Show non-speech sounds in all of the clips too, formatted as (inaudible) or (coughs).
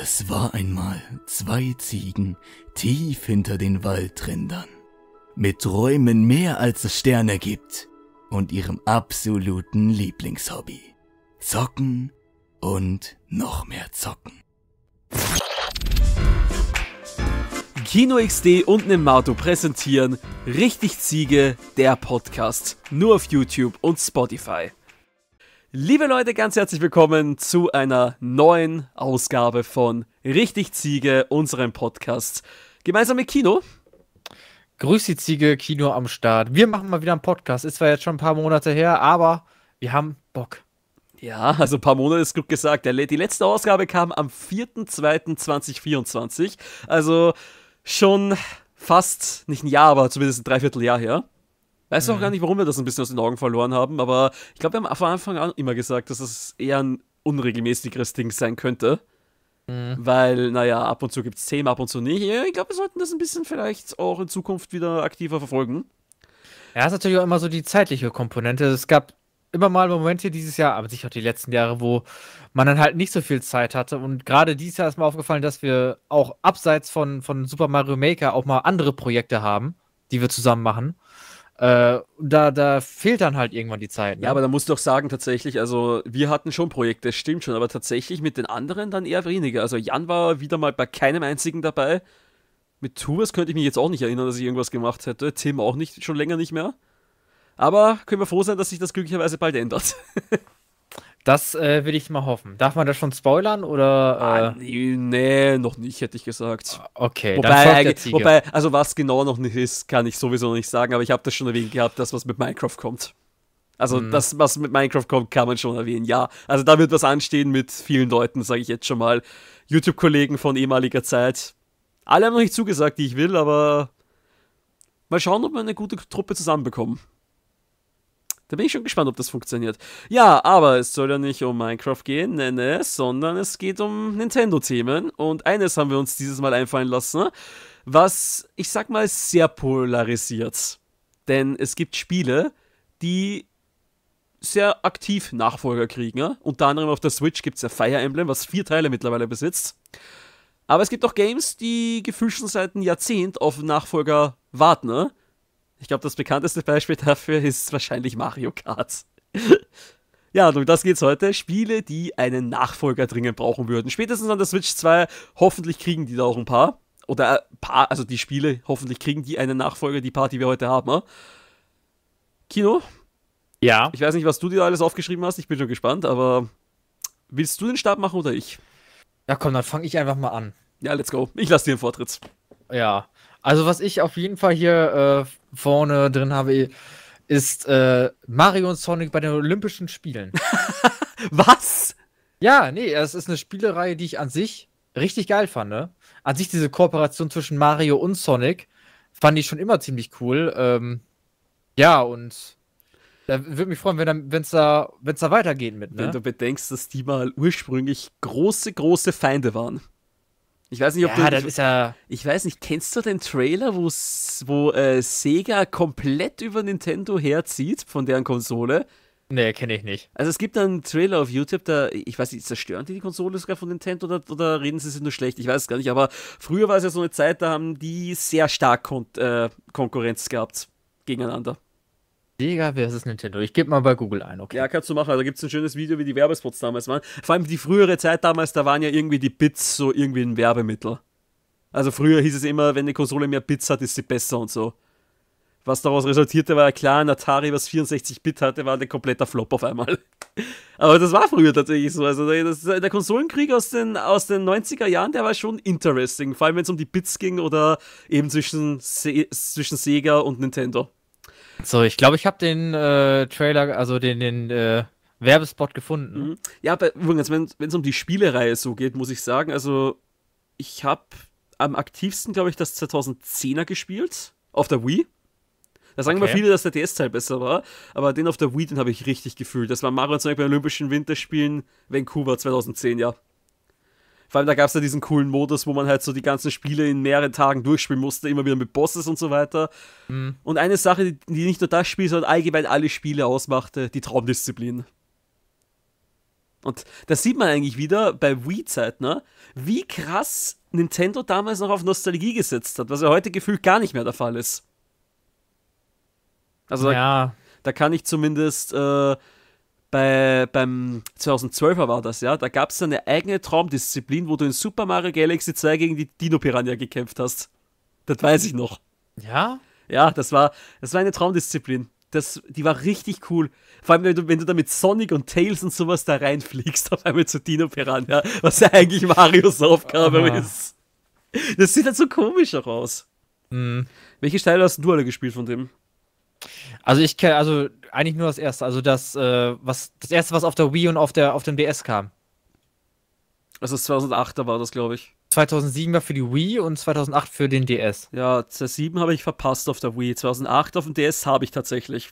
Es war einmal zwei Ziegen tief hinter den Waldrändern, mit Räumen mehr als es Sterne gibt und ihrem absoluten Lieblingshobby. Zocken und noch mehr zocken. Kino XD und Nemato präsentieren Richtig Ziege, der Podcast, nur auf YouTube und Spotify. Liebe Leute, ganz herzlich willkommen zu einer neuen Ausgabe von Richtig Ziege, unserem Podcast. Gemeinsam mit Kino. Grüß die Ziege, Kino am Start. Wir machen mal wieder einen Podcast. Ist zwar jetzt schon ein paar Monate her, aber wir haben Bock. Ja, also ein paar Monate ist gut gesagt. Die letzte Ausgabe kam am 4.2.2024. Also schon fast, nicht ein Jahr, aber zumindest ein Dreivierteljahr her. Weiß mhm. auch gar nicht, warum wir das ein bisschen aus den Augen verloren haben, aber ich glaube, wir haben von Anfang an immer gesagt, dass es eher ein unregelmäßigeres Ding sein könnte. Mhm. Weil, naja, ab und zu gibt es Themen, ab und zu nicht. Ich glaube, wir sollten das ein bisschen vielleicht auch in Zukunft wieder aktiver verfolgen. Ja, ist natürlich auch immer so die zeitliche Komponente. Es gab immer mal Momente dieses Jahr, aber sicher auch die letzten Jahre, wo man dann halt nicht so viel Zeit hatte. Und gerade dieses Jahr ist mir aufgefallen, dass wir auch abseits von, von Super Mario Maker auch mal andere Projekte haben, die wir zusammen machen. Äh, da, da fehlt dann halt irgendwann die Zeit. Ne? Ja, aber da musst du doch sagen, tatsächlich, also wir hatten schon Projekte, stimmt schon, aber tatsächlich mit den anderen dann eher weniger. Also Jan war wieder mal bei keinem einzigen dabei. Mit Tours könnte ich mich jetzt auch nicht erinnern, dass ich irgendwas gemacht hätte. Tim auch nicht, schon länger nicht mehr. Aber können wir froh sein, dass sich das glücklicherweise bald ändert. (laughs) Das äh, will ich mal hoffen. Darf man das schon spoilern oder? Ah, äh? Ah, nee, noch nicht, hätte ich gesagt. Ah, okay, wobei, wobei, also was genau noch nicht ist, kann ich sowieso noch nicht sagen, aber ich habe das schon erwähnt gehabt, dass was mit Minecraft kommt. Also mhm. das, was mit Minecraft kommt, kann man schon erwähnen, ja. Also da wird was anstehen mit vielen Leuten, sage ich jetzt schon mal. YouTube-Kollegen von ehemaliger Zeit. Alle haben noch nicht zugesagt, die ich will, aber mal schauen, ob wir eine gute Truppe zusammenbekommen. Da bin ich schon gespannt, ob das funktioniert. Ja, aber es soll ja nicht um Minecraft gehen, nenne es, ne, sondern es geht um Nintendo-Themen. Und eines haben wir uns dieses Mal einfallen lassen, was, ich sag mal, sehr polarisiert. Denn es gibt Spiele, die sehr aktiv Nachfolger kriegen. Unter anderem auf der Switch gibt es ja Fire Emblem, was vier Teile mittlerweile besitzt. Aber es gibt auch Games, die gefühlt schon seit einem Jahrzehnt auf Nachfolger warten. Ne. Ich glaube, das bekannteste Beispiel (laughs) dafür ist wahrscheinlich Mario Kart. (laughs) ja, und um das geht's heute. Spiele, die einen Nachfolger dringend brauchen würden. Spätestens an der Switch 2, hoffentlich kriegen die da auch ein paar. Oder ein äh, paar, also die Spiele, hoffentlich kriegen die einen Nachfolger, die Party wir heute haben. Ne? Kino? Ja. Ich weiß nicht, was du dir alles aufgeschrieben hast, ich bin schon gespannt, aber willst du den Start machen oder ich? Ja, komm, dann fange ich einfach mal an. Ja, let's go. Ich lasse dir den Vortritt. Ja. Also, was ich auf jeden Fall hier äh, vorne drin habe, ist äh, Mario und Sonic bei den Olympischen Spielen. (laughs) was? Ja, nee, es ist eine Spielereihe, die ich an sich richtig geil fand. Ne? An sich diese Kooperation zwischen Mario und Sonic fand ich schon immer ziemlich cool. Ähm, ja, und da würde mich freuen, wenn es da, wenn's da weitergeht mit. Ne? Wenn du bedenkst, dass die mal ursprünglich große, große Feinde waren. Ich weiß nicht, ob ja, du. Das ich, ist ja ich weiß nicht, kennst du den Trailer, wo, äh, Sega komplett über Nintendo herzieht von deren Konsole? Nee, kenne ich nicht. Also es gibt einen Trailer auf YouTube, da, ich weiß nicht, zerstören die die Konsole sogar von Nintendo oder, oder reden sie sich nur schlecht? Ich weiß es gar nicht, aber früher war es ja so eine Zeit, da haben die sehr stark Kon äh, Konkurrenz gehabt gegeneinander. Sega versus Nintendo. Ich gebe mal bei Google ein, okay. Ja, kannst du machen. Da also gibt es ein schönes Video, wie die Werbespots damals waren. Vor allem die frühere Zeit damals, da waren ja irgendwie die Bits so irgendwie ein Werbemittel. Also früher hieß es immer, wenn eine Konsole mehr Bits hat, ist sie besser und so. Was daraus resultierte, war ja klar, ein Atari, was 64 Bit hatte, war ein kompletter Flop auf einmal. (laughs) Aber das war früher tatsächlich so. Also das, der Konsolenkrieg aus den, aus den 90er Jahren, der war schon interesting. Vor allem, wenn es um die Bits ging oder eben zwischen, Se zwischen Sega und Nintendo. So, ich glaube, ich habe den äh, Trailer, also den, den äh, Werbespot gefunden. Mhm. Ja, aber übrigens, wenn es um die Spielereihe so geht, muss ich sagen, also ich habe am aktivsten, glaube ich, das 2010er gespielt auf der Wii. Da sagen okay. immer viele, dass der DS-Teil besser war, aber den auf der Wii, den habe ich richtig gefühlt. Das war Mario zum bei Olympischen Winterspielen Vancouver 2010, ja. Vor allem da gab es ja diesen coolen Modus, wo man halt so die ganzen Spiele in mehreren Tagen durchspielen musste, immer wieder mit Bosses und so weiter. Mhm. Und eine Sache, die nicht nur das Spiel, sondern allgemein alle Spiele ausmachte, die Traumdisziplin. Und das sieht man eigentlich wieder bei Wii-Zeit, ne? Wie krass Nintendo damals noch auf Nostalgie gesetzt hat, was ja heute gefühlt gar nicht mehr der Fall ist. Also ja. da, da, kann ich zumindest äh, bei, beim 2012er war das, ja, da gab es eine eigene Traumdisziplin, wo du in Super Mario Galaxy 2 gegen die Dino Piranha gekämpft hast. Das weiß ich noch. Ja? Ja, das war, das war eine Traumdisziplin. Das, die war richtig cool. Vor allem, wenn du, wenn du da mit Sonic und Tails und sowas da reinfliegst, (laughs) auf einmal zu Dino Piranha, was ja eigentlich Marios Aufgabe Aha. ist. Das sieht halt so komisch aus. Mhm. Welche Steile hast du alle gespielt von dem? Also ich kenne, also eigentlich nur das erste, also das, äh, was, das erste, was auf der Wii und auf, der, auf dem DS kam. Das 2008, da war das, glaube ich. 2007 war für die Wii und 2008 für den DS. Ja, 2007 habe ich verpasst auf der Wii, 2008 auf dem DS habe ich tatsächlich.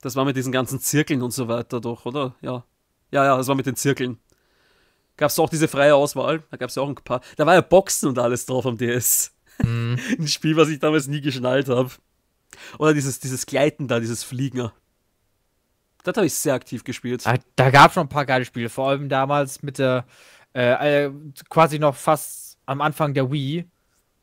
Das war mit diesen ganzen Zirkeln und so weiter doch, oder? Ja. Ja, ja, das war mit den Zirkeln. Gab es auch diese freie Auswahl? Da gab es ja auch ein paar. Da war ja Boxen und alles drauf am DS. Mhm. (laughs) ein Spiel, was ich damals nie geschnallt habe. Oder dieses, dieses Gleiten da, dieses Fliegen. Das habe ich sehr aktiv gespielt. Ah, da, gab es schon ein paar geile Spiele. Vor allem damals mit der, äh, äh, quasi noch fast am Anfang der Wii.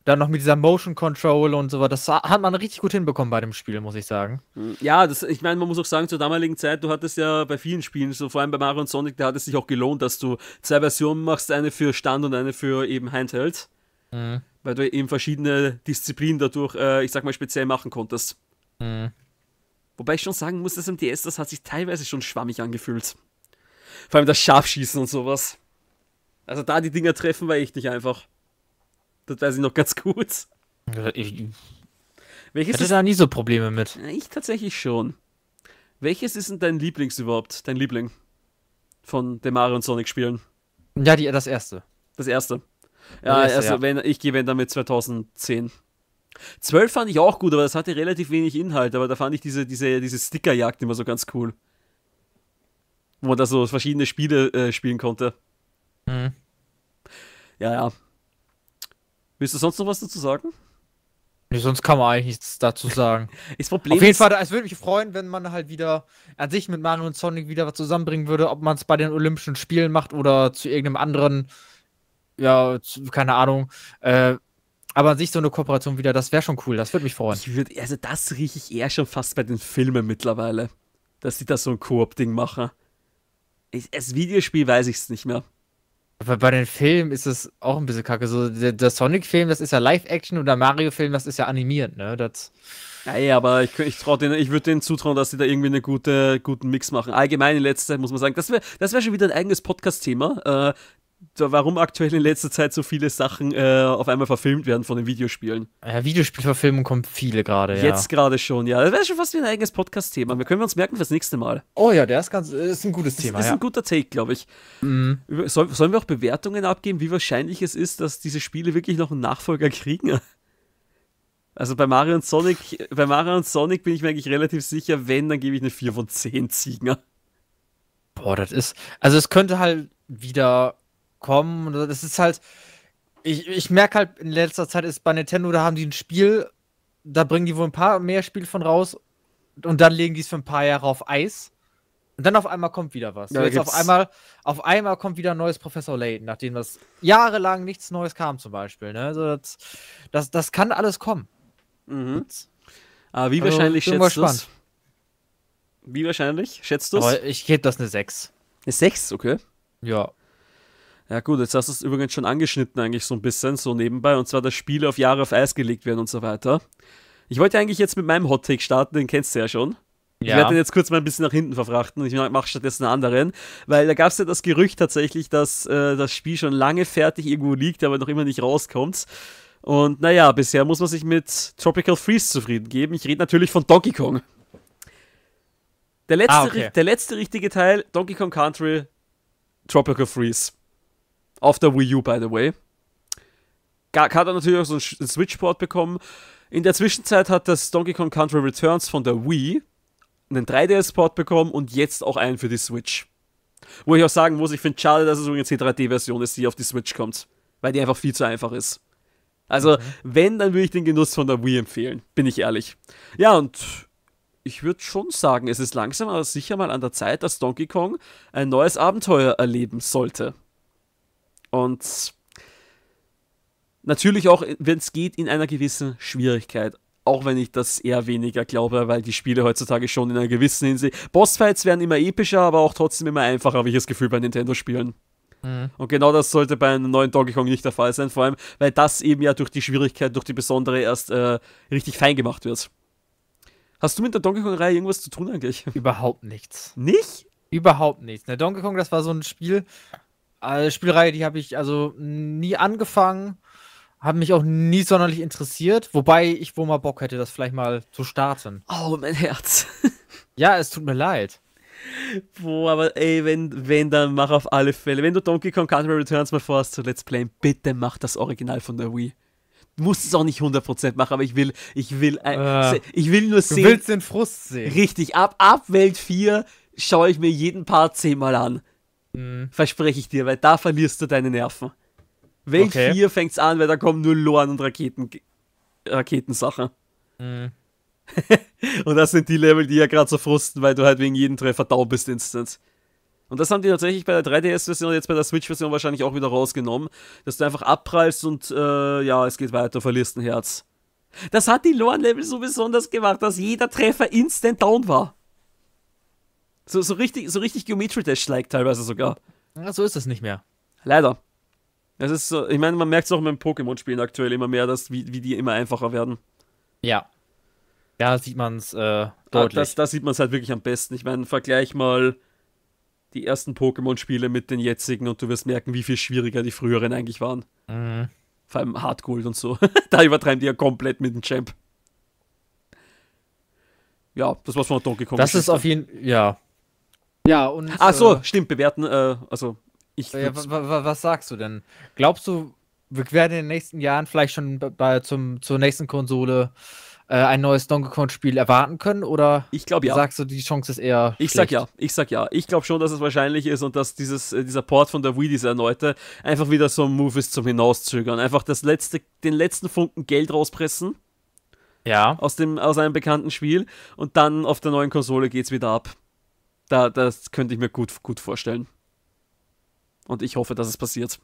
Dann noch mit dieser Motion Control und so was. Das hat man richtig gut hinbekommen bei dem Spiel, muss ich sagen. Ja, das, ich meine, man muss auch sagen, zur damaligen Zeit, du hattest ja bei vielen Spielen, so vor allem bei Mario und Sonic, da hat es sich auch gelohnt, dass du zwei Versionen machst, eine für Stand und eine für eben Handheld. Mhm weil du eben verschiedene Disziplinen dadurch, äh, ich sag mal, speziell machen konntest. Mhm. Wobei ich schon sagen muss, das MDS, das hat sich teilweise schon schwammig angefühlt. Vor allem das Scharfschießen und sowas. Also da die Dinger treffen war echt nicht einfach. Das weiß ich noch ganz gut. Ich Welches hatte ist, da nie so Probleme mit. Ich tatsächlich schon. Welches ist denn dein Lieblings überhaupt? Dein Liebling? Von den Mario und Sonic Spielen? Ja, die, das erste. Das erste. Ja, letzte, also ja. Wenn, ich gehe wenn mit 2010. 12 fand ich auch gut, aber das hatte relativ wenig Inhalt, aber da fand ich diese, diese, diese Stickerjagd immer so ganz cool. Wo man da so verschiedene Spiele äh, spielen konnte. Mhm. Ja, ja. Willst du sonst noch was dazu sagen? Nee, sonst kann man eigentlich nichts dazu sagen. (laughs) das Problem Auf jeden ist, Fall, es würde mich freuen, wenn man halt wieder an sich mit Mario und Sonic wieder was zusammenbringen würde, ob man es bei den Olympischen Spielen macht oder zu irgendeinem anderen ja, keine Ahnung. Äh, aber an sich so eine Kooperation wieder, das wäre schon cool, das würde mich freuen. Würd, also das rieche ich eher schon fast bei den Filmen mittlerweile, dass die da so ein Koop-Ding machen. Ich, als Videospiel weiß ich es nicht mehr. Aber bei den Filmen ist es auch ein bisschen kacke. So, der, der Sonic-Film, das ist ja Live-Action und der Mario-Film, das ist ja animiert, ne? Das Naja, aber ich, ich, ich würde denen zutrauen, dass sie da irgendwie einen gute, guten Mix machen. Allgemein in letzter Zeit muss man sagen, das wäre das wär schon wieder ein eigenes Podcast-Thema. Äh, warum aktuell in letzter Zeit so viele Sachen äh, auf einmal verfilmt werden von den Videospielen. Ja, Videospielverfilmung kommt viele gerade, ja. Jetzt gerade schon, ja. Das wäre schon fast wie ein eigenes Podcast-Thema. Wir können uns merken fürs nächste Mal. Oh ja, der ist ganz, äh, ist ein gutes Thema. Das ist, ja. ein guter Take, glaube ich. Mhm. Soll, sollen wir auch Bewertungen abgeben, wie wahrscheinlich es ist, dass diese Spiele wirklich noch einen Nachfolger kriegen? (laughs) Also bei Mario und Sonic, bei Mario und Sonic bin ich mir eigentlich relativ sicher, wenn, dann gebe ich eine 4 von 10 Ziegen. Boah, das ist. Also es könnte halt wieder kommen. Das ist halt, ich, ich merke halt in letzter Zeit ist bei Nintendo, da haben die ein Spiel, da bringen die wohl ein paar mehr Spiele von raus und dann legen die es für ein paar Jahre auf Eis. Und dann auf einmal kommt wieder was. Ja, jetzt auf einmal, auf einmal kommt wieder ein neues Professor Layton, nachdem das jahrelang nichts Neues kam, zum Beispiel. Ne? Also das, das, das kann alles kommen. Mhm. Aber wie also, wahrscheinlich schätzt du das? Wie wahrscheinlich schätzt du es? Ich gebe das eine 6. Eine 6, okay. Ja. Ja gut, jetzt hast du es übrigens schon angeschnitten eigentlich so ein bisschen, so nebenbei, und zwar, dass Spiele auf Jahre auf Eis gelegt werden und so weiter. Ich wollte eigentlich jetzt mit meinem Hot-Take starten, den kennst du ja schon. Ja. Ich werde den jetzt kurz mal ein bisschen nach hinten verfrachten und ich mache stattdessen einen anderen, weil da gab es ja das Gerücht tatsächlich, dass äh, das Spiel schon lange fertig irgendwo liegt, aber noch immer nicht rauskommt. Und naja, bisher muss man sich mit Tropical Freeze zufrieden geben. Ich rede natürlich von Donkey Kong. Der letzte, ah, okay. der letzte richtige Teil, Donkey Kong Country, Tropical Freeze. Auf der Wii U, by the way. Hat er natürlich auch so einen Switch-Port bekommen. In der Zwischenzeit hat das Donkey Kong Country Returns von der Wii einen 3DS-Port bekommen und jetzt auch einen für die Switch. Wo ich auch sagen muss, ich finde schade, dass es übrigens die 3D-Version ist, die auf die Switch kommt. Weil die einfach viel zu einfach ist. Also, mhm. wenn, dann würde ich den Genuss von der Wii empfehlen, bin ich ehrlich. Ja, und ich würde schon sagen, es ist langsam aber sicher mal an der Zeit, dass Donkey Kong ein neues Abenteuer erleben sollte. Und natürlich auch, wenn es geht, in einer gewissen Schwierigkeit. Auch wenn ich das eher weniger glaube, weil die Spiele heutzutage schon in einer gewissen Hinsicht. Bossfights werden immer epischer, aber auch trotzdem immer einfacher, habe ich das Gefühl bei Nintendo-Spielen. Mhm. Und genau das sollte bei einem neuen Donkey Kong nicht der Fall sein, vor allem, weil das eben ja durch die Schwierigkeit, durch die besondere erst äh, richtig fein gemacht wird. Hast du mit der Donkey Kong-Reihe irgendwas zu tun eigentlich? Überhaupt nichts. Nicht? Überhaupt nichts. Der ne, Donkey Kong, das war so ein Spiel, also äh, Spielreihe, die habe ich also nie angefangen, haben mich auch nie sonderlich interessiert, wobei ich wohl mal Bock hätte, das vielleicht mal zu starten. Oh, mein Herz. (laughs) ja, es tut mir leid. Boah, aber ey, wenn, wenn, dann mach auf alle Fälle. Wenn du Donkey Kong Country Returns mal vorhast zu Let's Playen, bitte mach das Original von der Wii Du musst es auch nicht 100% machen, aber ich will, ich will, äh, ah. ich will nur sehen. Du willst den Frust sehen. Richtig, ab, ab Welt 4 schaue ich mir jeden Part zehnmal an. Mhm. Verspreche ich dir, weil da verlierst du deine Nerven. Welch okay. 4 fängt's an, weil da kommen nur Loren und Raketen Raketensachen. Mhm. (laughs) und das sind die Level, die ja gerade so frusten, weil du halt wegen jedem Treffer down bist instant. Und das haben die tatsächlich bei der 3DS-Version und jetzt bei der Switch-Version wahrscheinlich auch wieder rausgenommen, dass du einfach abprallst und äh, ja, es geht weiter, verlierst ein Herz. Das hat die loren level so besonders gemacht, dass jeder Treffer instant down war. So, so richtig, so richtig Geometry-Dash-like teilweise sogar. Ja, so ist es nicht mehr. Leider. Es ist so, ich meine, man merkt es auch beim Pokémon-Spielen aktuell immer mehr, dass, wie, wie die immer einfacher werden. Ja. Ja, sieht man es äh, deutlich. Da, das, sieht man es halt wirklich am besten. Ich meine, vergleich mal die ersten Pokémon-Spiele mit den jetzigen und du wirst merken, wie viel schwieriger die früheren eigentlich waren. Mhm. Vor allem Hardgold und so. (laughs) da übertreiben die ja komplett mit dem Champ. Ja, das war's von Donkey Kong. Das ist auf jeden Fall, ja. Ja, und. Ach so, äh, stimmt, bewerten. Äh, also, ich. Ja, was sagst du denn? Glaubst du, wir werden in den nächsten Jahren vielleicht schon bei, zum, zur nächsten Konsole äh, ein neues Donkey Kong-Spiel erwarten können? Oder ich glaub, ja. sagst du, die Chance ist eher. Ich schlecht? sag ja, ich sag ja. Ich glaube schon, dass es wahrscheinlich ist und dass dieses, äh, dieser Port von der Wii, diese erneute, einfach wieder so ein Move ist zum Hinauszögern. Einfach das letzte, den letzten Funken Geld rauspressen. Ja. Aus, dem, aus einem bekannten Spiel und dann auf der neuen Konsole geht's wieder ab. Da, das könnte ich mir gut, gut vorstellen. Und ich hoffe, dass es passiert.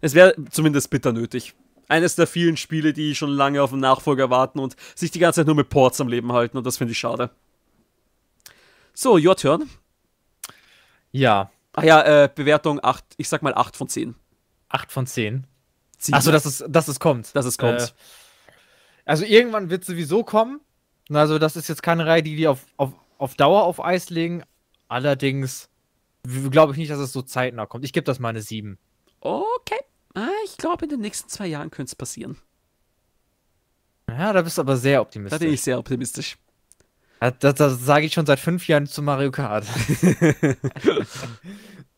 Es wäre zumindest bitter nötig. Eines der vielen Spiele, die schon lange auf einen Nachfolger warten und sich die ganze Zeit nur mit Ports am Leben halten und das finde ich schade. So, your turn. Ja. Ach ja, äh, Bewertung 8, ich sag mal 8 von 10. 8 von 10? Achso, dass es, dass es kommt. Dass es kommt. Äh, also irgendwann wird es sowieso kommen. Also das ist jetzt keine Reihe, die, wir auf, auf auf Dauer auf Eis legen. Allerdings glaube ich nicht, dass es so zeitnah kommt. Ich gebe das mal eine 7. Okay. Ah, ich glaube, in den nächsten zwei Jahren könnte es passieren. Ja, da bist du aber sehr optimistisch. Da bin ich sehr optimistisch. Das, das, das sage ich schon seit fünf Jahren zu Mario Kart. (laughs) (laughs)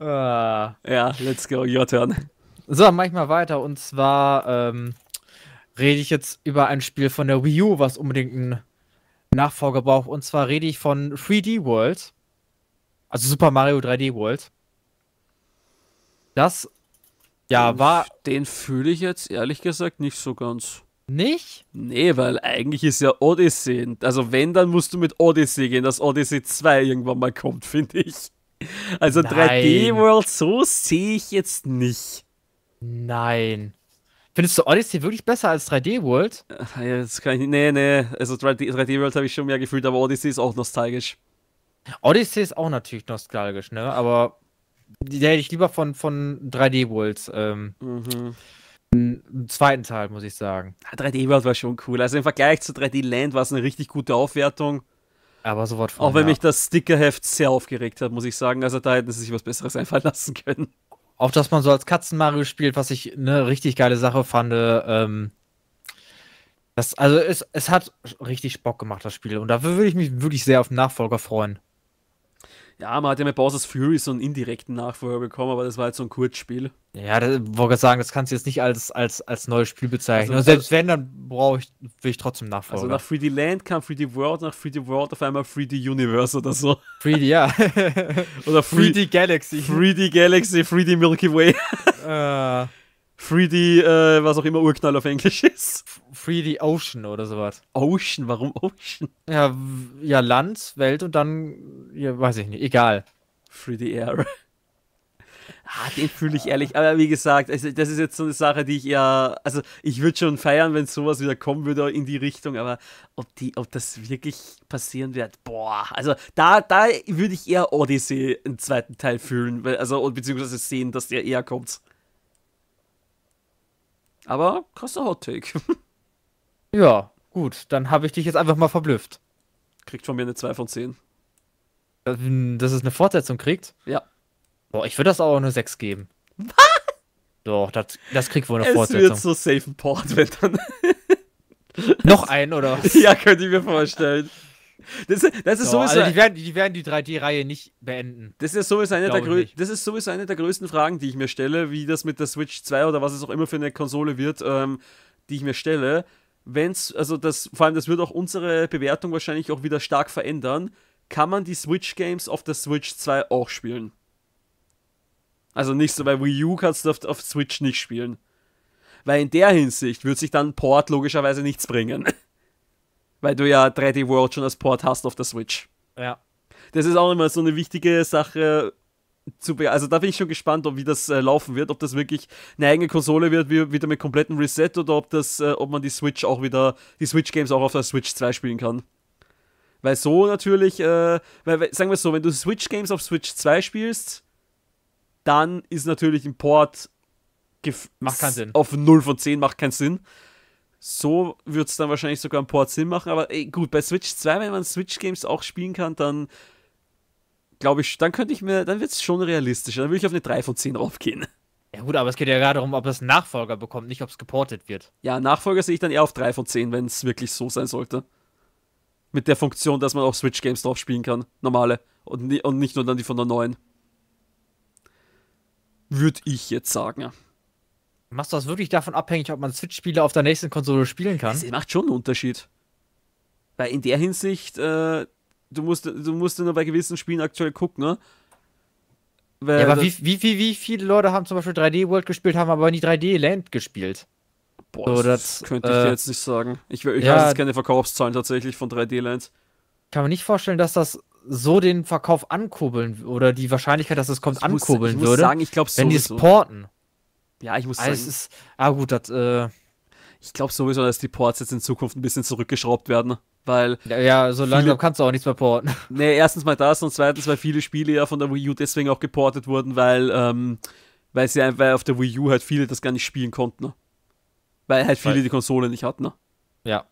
Ah. Ja, let's go, your turn. So, mach ich mal weiter. Und zwar ähm, rede ich jetzt über ein Spiel von der Wii U, was unbedingt ein Nachfolger braucht. Und zwar rede ich von 3D World. Also Super Mario 3D World. Das, ja, den, war. Den fühle ich jetzt ehrlich gesagt nicht so ganz. Nicht? Nee, weil eigentlich ist ja Odyssey. Also, wenn, dann musst du mit Odyssey gehen, dass Odyssey 2 irgendwann mal kommt, (laughs) finde ich. Also, Nein. 3D World, so sehe ich jetzt nicht. Nein. Findest du Odyssey wirklich besser als 3D World? Äh, ja, das kann ich, nee, nee. Also 3D, 3D World habe ich schon mehr gefühlt, aber Odyssey ist auch nostalgisch. Odyssey ist auch natürlich nostalgisch, ne? Aber der hätte ich lieber von, von 3D Worlds. Ähm, mhm. Im zweiten Teil, muss ich sagen. 3D ah, World war schon cool. Also im Vergleich zu 3D Land war es eine richtig gute Aufwertung. Aber sofort von, Auch wenn ja. mich das Stickerheft sehr aufgeregt hat, muss ich sagen. Also da hätten sie sich was Besseres einfallen lassen können. Auch dass man so als Katzen Mario spielt, was ich eine richtig geile Sache fand. Ähm, das, also es, es hat richtig Bock gemacht, das Spiel. Und dafür würde ich mich wirklich sehr auf den Nachfolger freuen. Ja, man hat ja mit Bowser's Fury so einen indirekten Nachfolger bekommen, aber das war halt so ein Kurzspiel. Ja, das, wollte sagen, das kannst du jetzt nicht als, als, als neues Spiel bezeichnen. Also, selbst wenn, dann brauche ich, will ich trotzdem also Nachfolger. Also nach 3D Land kam 3D World, nach 3D World auf einmal 3D Universe oder so. 3D, ja. (laughs) oder 3D Galaxy. 3D Galaxy, 3D Milky Way. äh. 3D, äh, was auch immer Urknall auf Englisch ist. 3D Ocean oder sowas. Ocean, warum Ocean? Ja, ja Land, Welt und dann, ja, weiß ich nicht, egal. 3D Air. Ah, (laughs) den fühle ich ehrlich. Aber wie gesagt, also, das ist jetzt so eine Sache, die ich ja. Also, ich würde schon feiern, wenn sowas wieder kommen würde in die Richtung, aber ob, die, ob das wirklich passieren wird, boah. Also, da, da würde ich eher Odyssey einen zweiten Teil fühlen, also, beziehungsweise sehen, dass der eher kommt. Aber krasser Take. (laughs) ja, gut, dann habe ich dich jetzt einfach mal verblüfft. Kriegt von mir eine 2 von 10. Äh, dass es eine Fortsetzung kriegt? Ja. Boah, ich würde das auch nur 6 geben. Was? Doch, das, das kriegt wohl eine es Fortsetzung. Es wird so safe ein Port, wenn dann... Noch ein, oder? was? (laughs) Ja, könnte ich mir vorstellen. Das, das ist so, sowieso. Also die, werden, die, werden, die 3D-Reihe nicht beenden. Das ist sowieso eine, der, Grö das ist sowieso eine der größten Fragen, die ich mir stelle, wie das mit der Switch 2 oder was es auch immer für eine Konsole wird, ähm, die ich mir stelle. Wenn's, also das, vor allem, das wird auch unsere Bewertung wahrscheinlich auch wieder stark verändern. Kann man die Switch-Games auf der Switch 2 auch spielen? Also nicht so, weil Wii U kannst du auf, auf Switch nicht spielen. Weil in der Hinsicht wird sich dann Port logischerweise nichts bringen. (laughs) weil du ja 3D World schon als Port hast auf der Switch. Ja. Das ist auch immer so eine wichtige Sache. Zu be also da bin ich schon gespannt, ob, wie das äh, laufen wird, ob das wirklich eine eigene Konsole wird, wie, wieder mit komplettem Reset oder ob das, äh, ob man die Switch auch wieder, die Switch-Games auch auf der Switch 2 spielen kann. Weil so natürlich, äh, weil, sagen wir es so, wenn du Switch-Games auf Switch 2 spielst, dann ist natürlich ein Port macht keinen Sinn. auf 0 von 10 macht keinen Sinn. So würde es dann wahrscheinlich sogar ein Port Sinn machen, aber ey, gut, bei Switch 2, wenn man Switch-Games auch spielen kann, dann glaube ich, dann könnte ich mir, dann wird es schon realistischer. Dann würde ich auf eine 3 von 10 raufgehen. Ja gut, aber es geht ja gerade darum, ob es Nachfolger bekommt, nicht ob es geportet wird. Ja, Nachfolger sehe ich dann eher auf 3 von 10, wenn es wirklich so sein sollte. Mit der Funktion, dass man auch Switch-Games drauf spielen kann, normale. Und, und nicht nur dann die von der neuen. Würde ich jetzt sagen. Machst du das wirklich davon abhängig, ob man Switch-Spiele auf der nächsten Konsole spielen kann? Das macht schon einen Unterschied. Weil in der Hinsicht, äh, du, musst, du musst nur bei gewissen Spielen aktuell gucken, ne? Weil ja, aber wie, wie, wie, wie viele Leute haben zum Beispiel 3D World gespielt, haben aber nie 3D Land gespielt? Boah, so, das, das, könnte ich äh, dir jetzt nicht sagen. Ich, ich ja, weiß jetzt keine Verkaufszahlen tatsächlich von 3D Land. Kann man nicht vorstellen, dass das so den Verkauf ankurbeln oder die Wahrscheinlichkeit, dass es kommt, ich ankurbeln muss, ich würde. Muss sagen, ich glaube Wenn die es porten. Ja, ich muss also, sagen. Ist, ah, gut, das, äh, ich glaube sowieso, dass die Ports jetzt in Zukunft ein bisschen zurückgeschraubt werden. Weil. Ja, ja so langsam kannst du auch nichts mehr porten. (laughs) Nee, erstens mal das und zweitens, weil viele Spiele ja von der Wii U deswegen auch geportet wurden, weil, ähm, weil sie einfach auf der Wii U halt viele das gar nicht spielen konnten. Ne? Weil halt viele weil, die Konsole nicht hatten. Ne? Ja.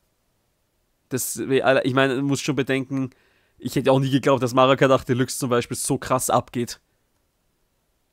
Das, ich meine, du musst schon bedenken, ich hätte auch nie geglaubt, dass Mario Kart 8 Deluxe zum Beispiel so krass abgeht.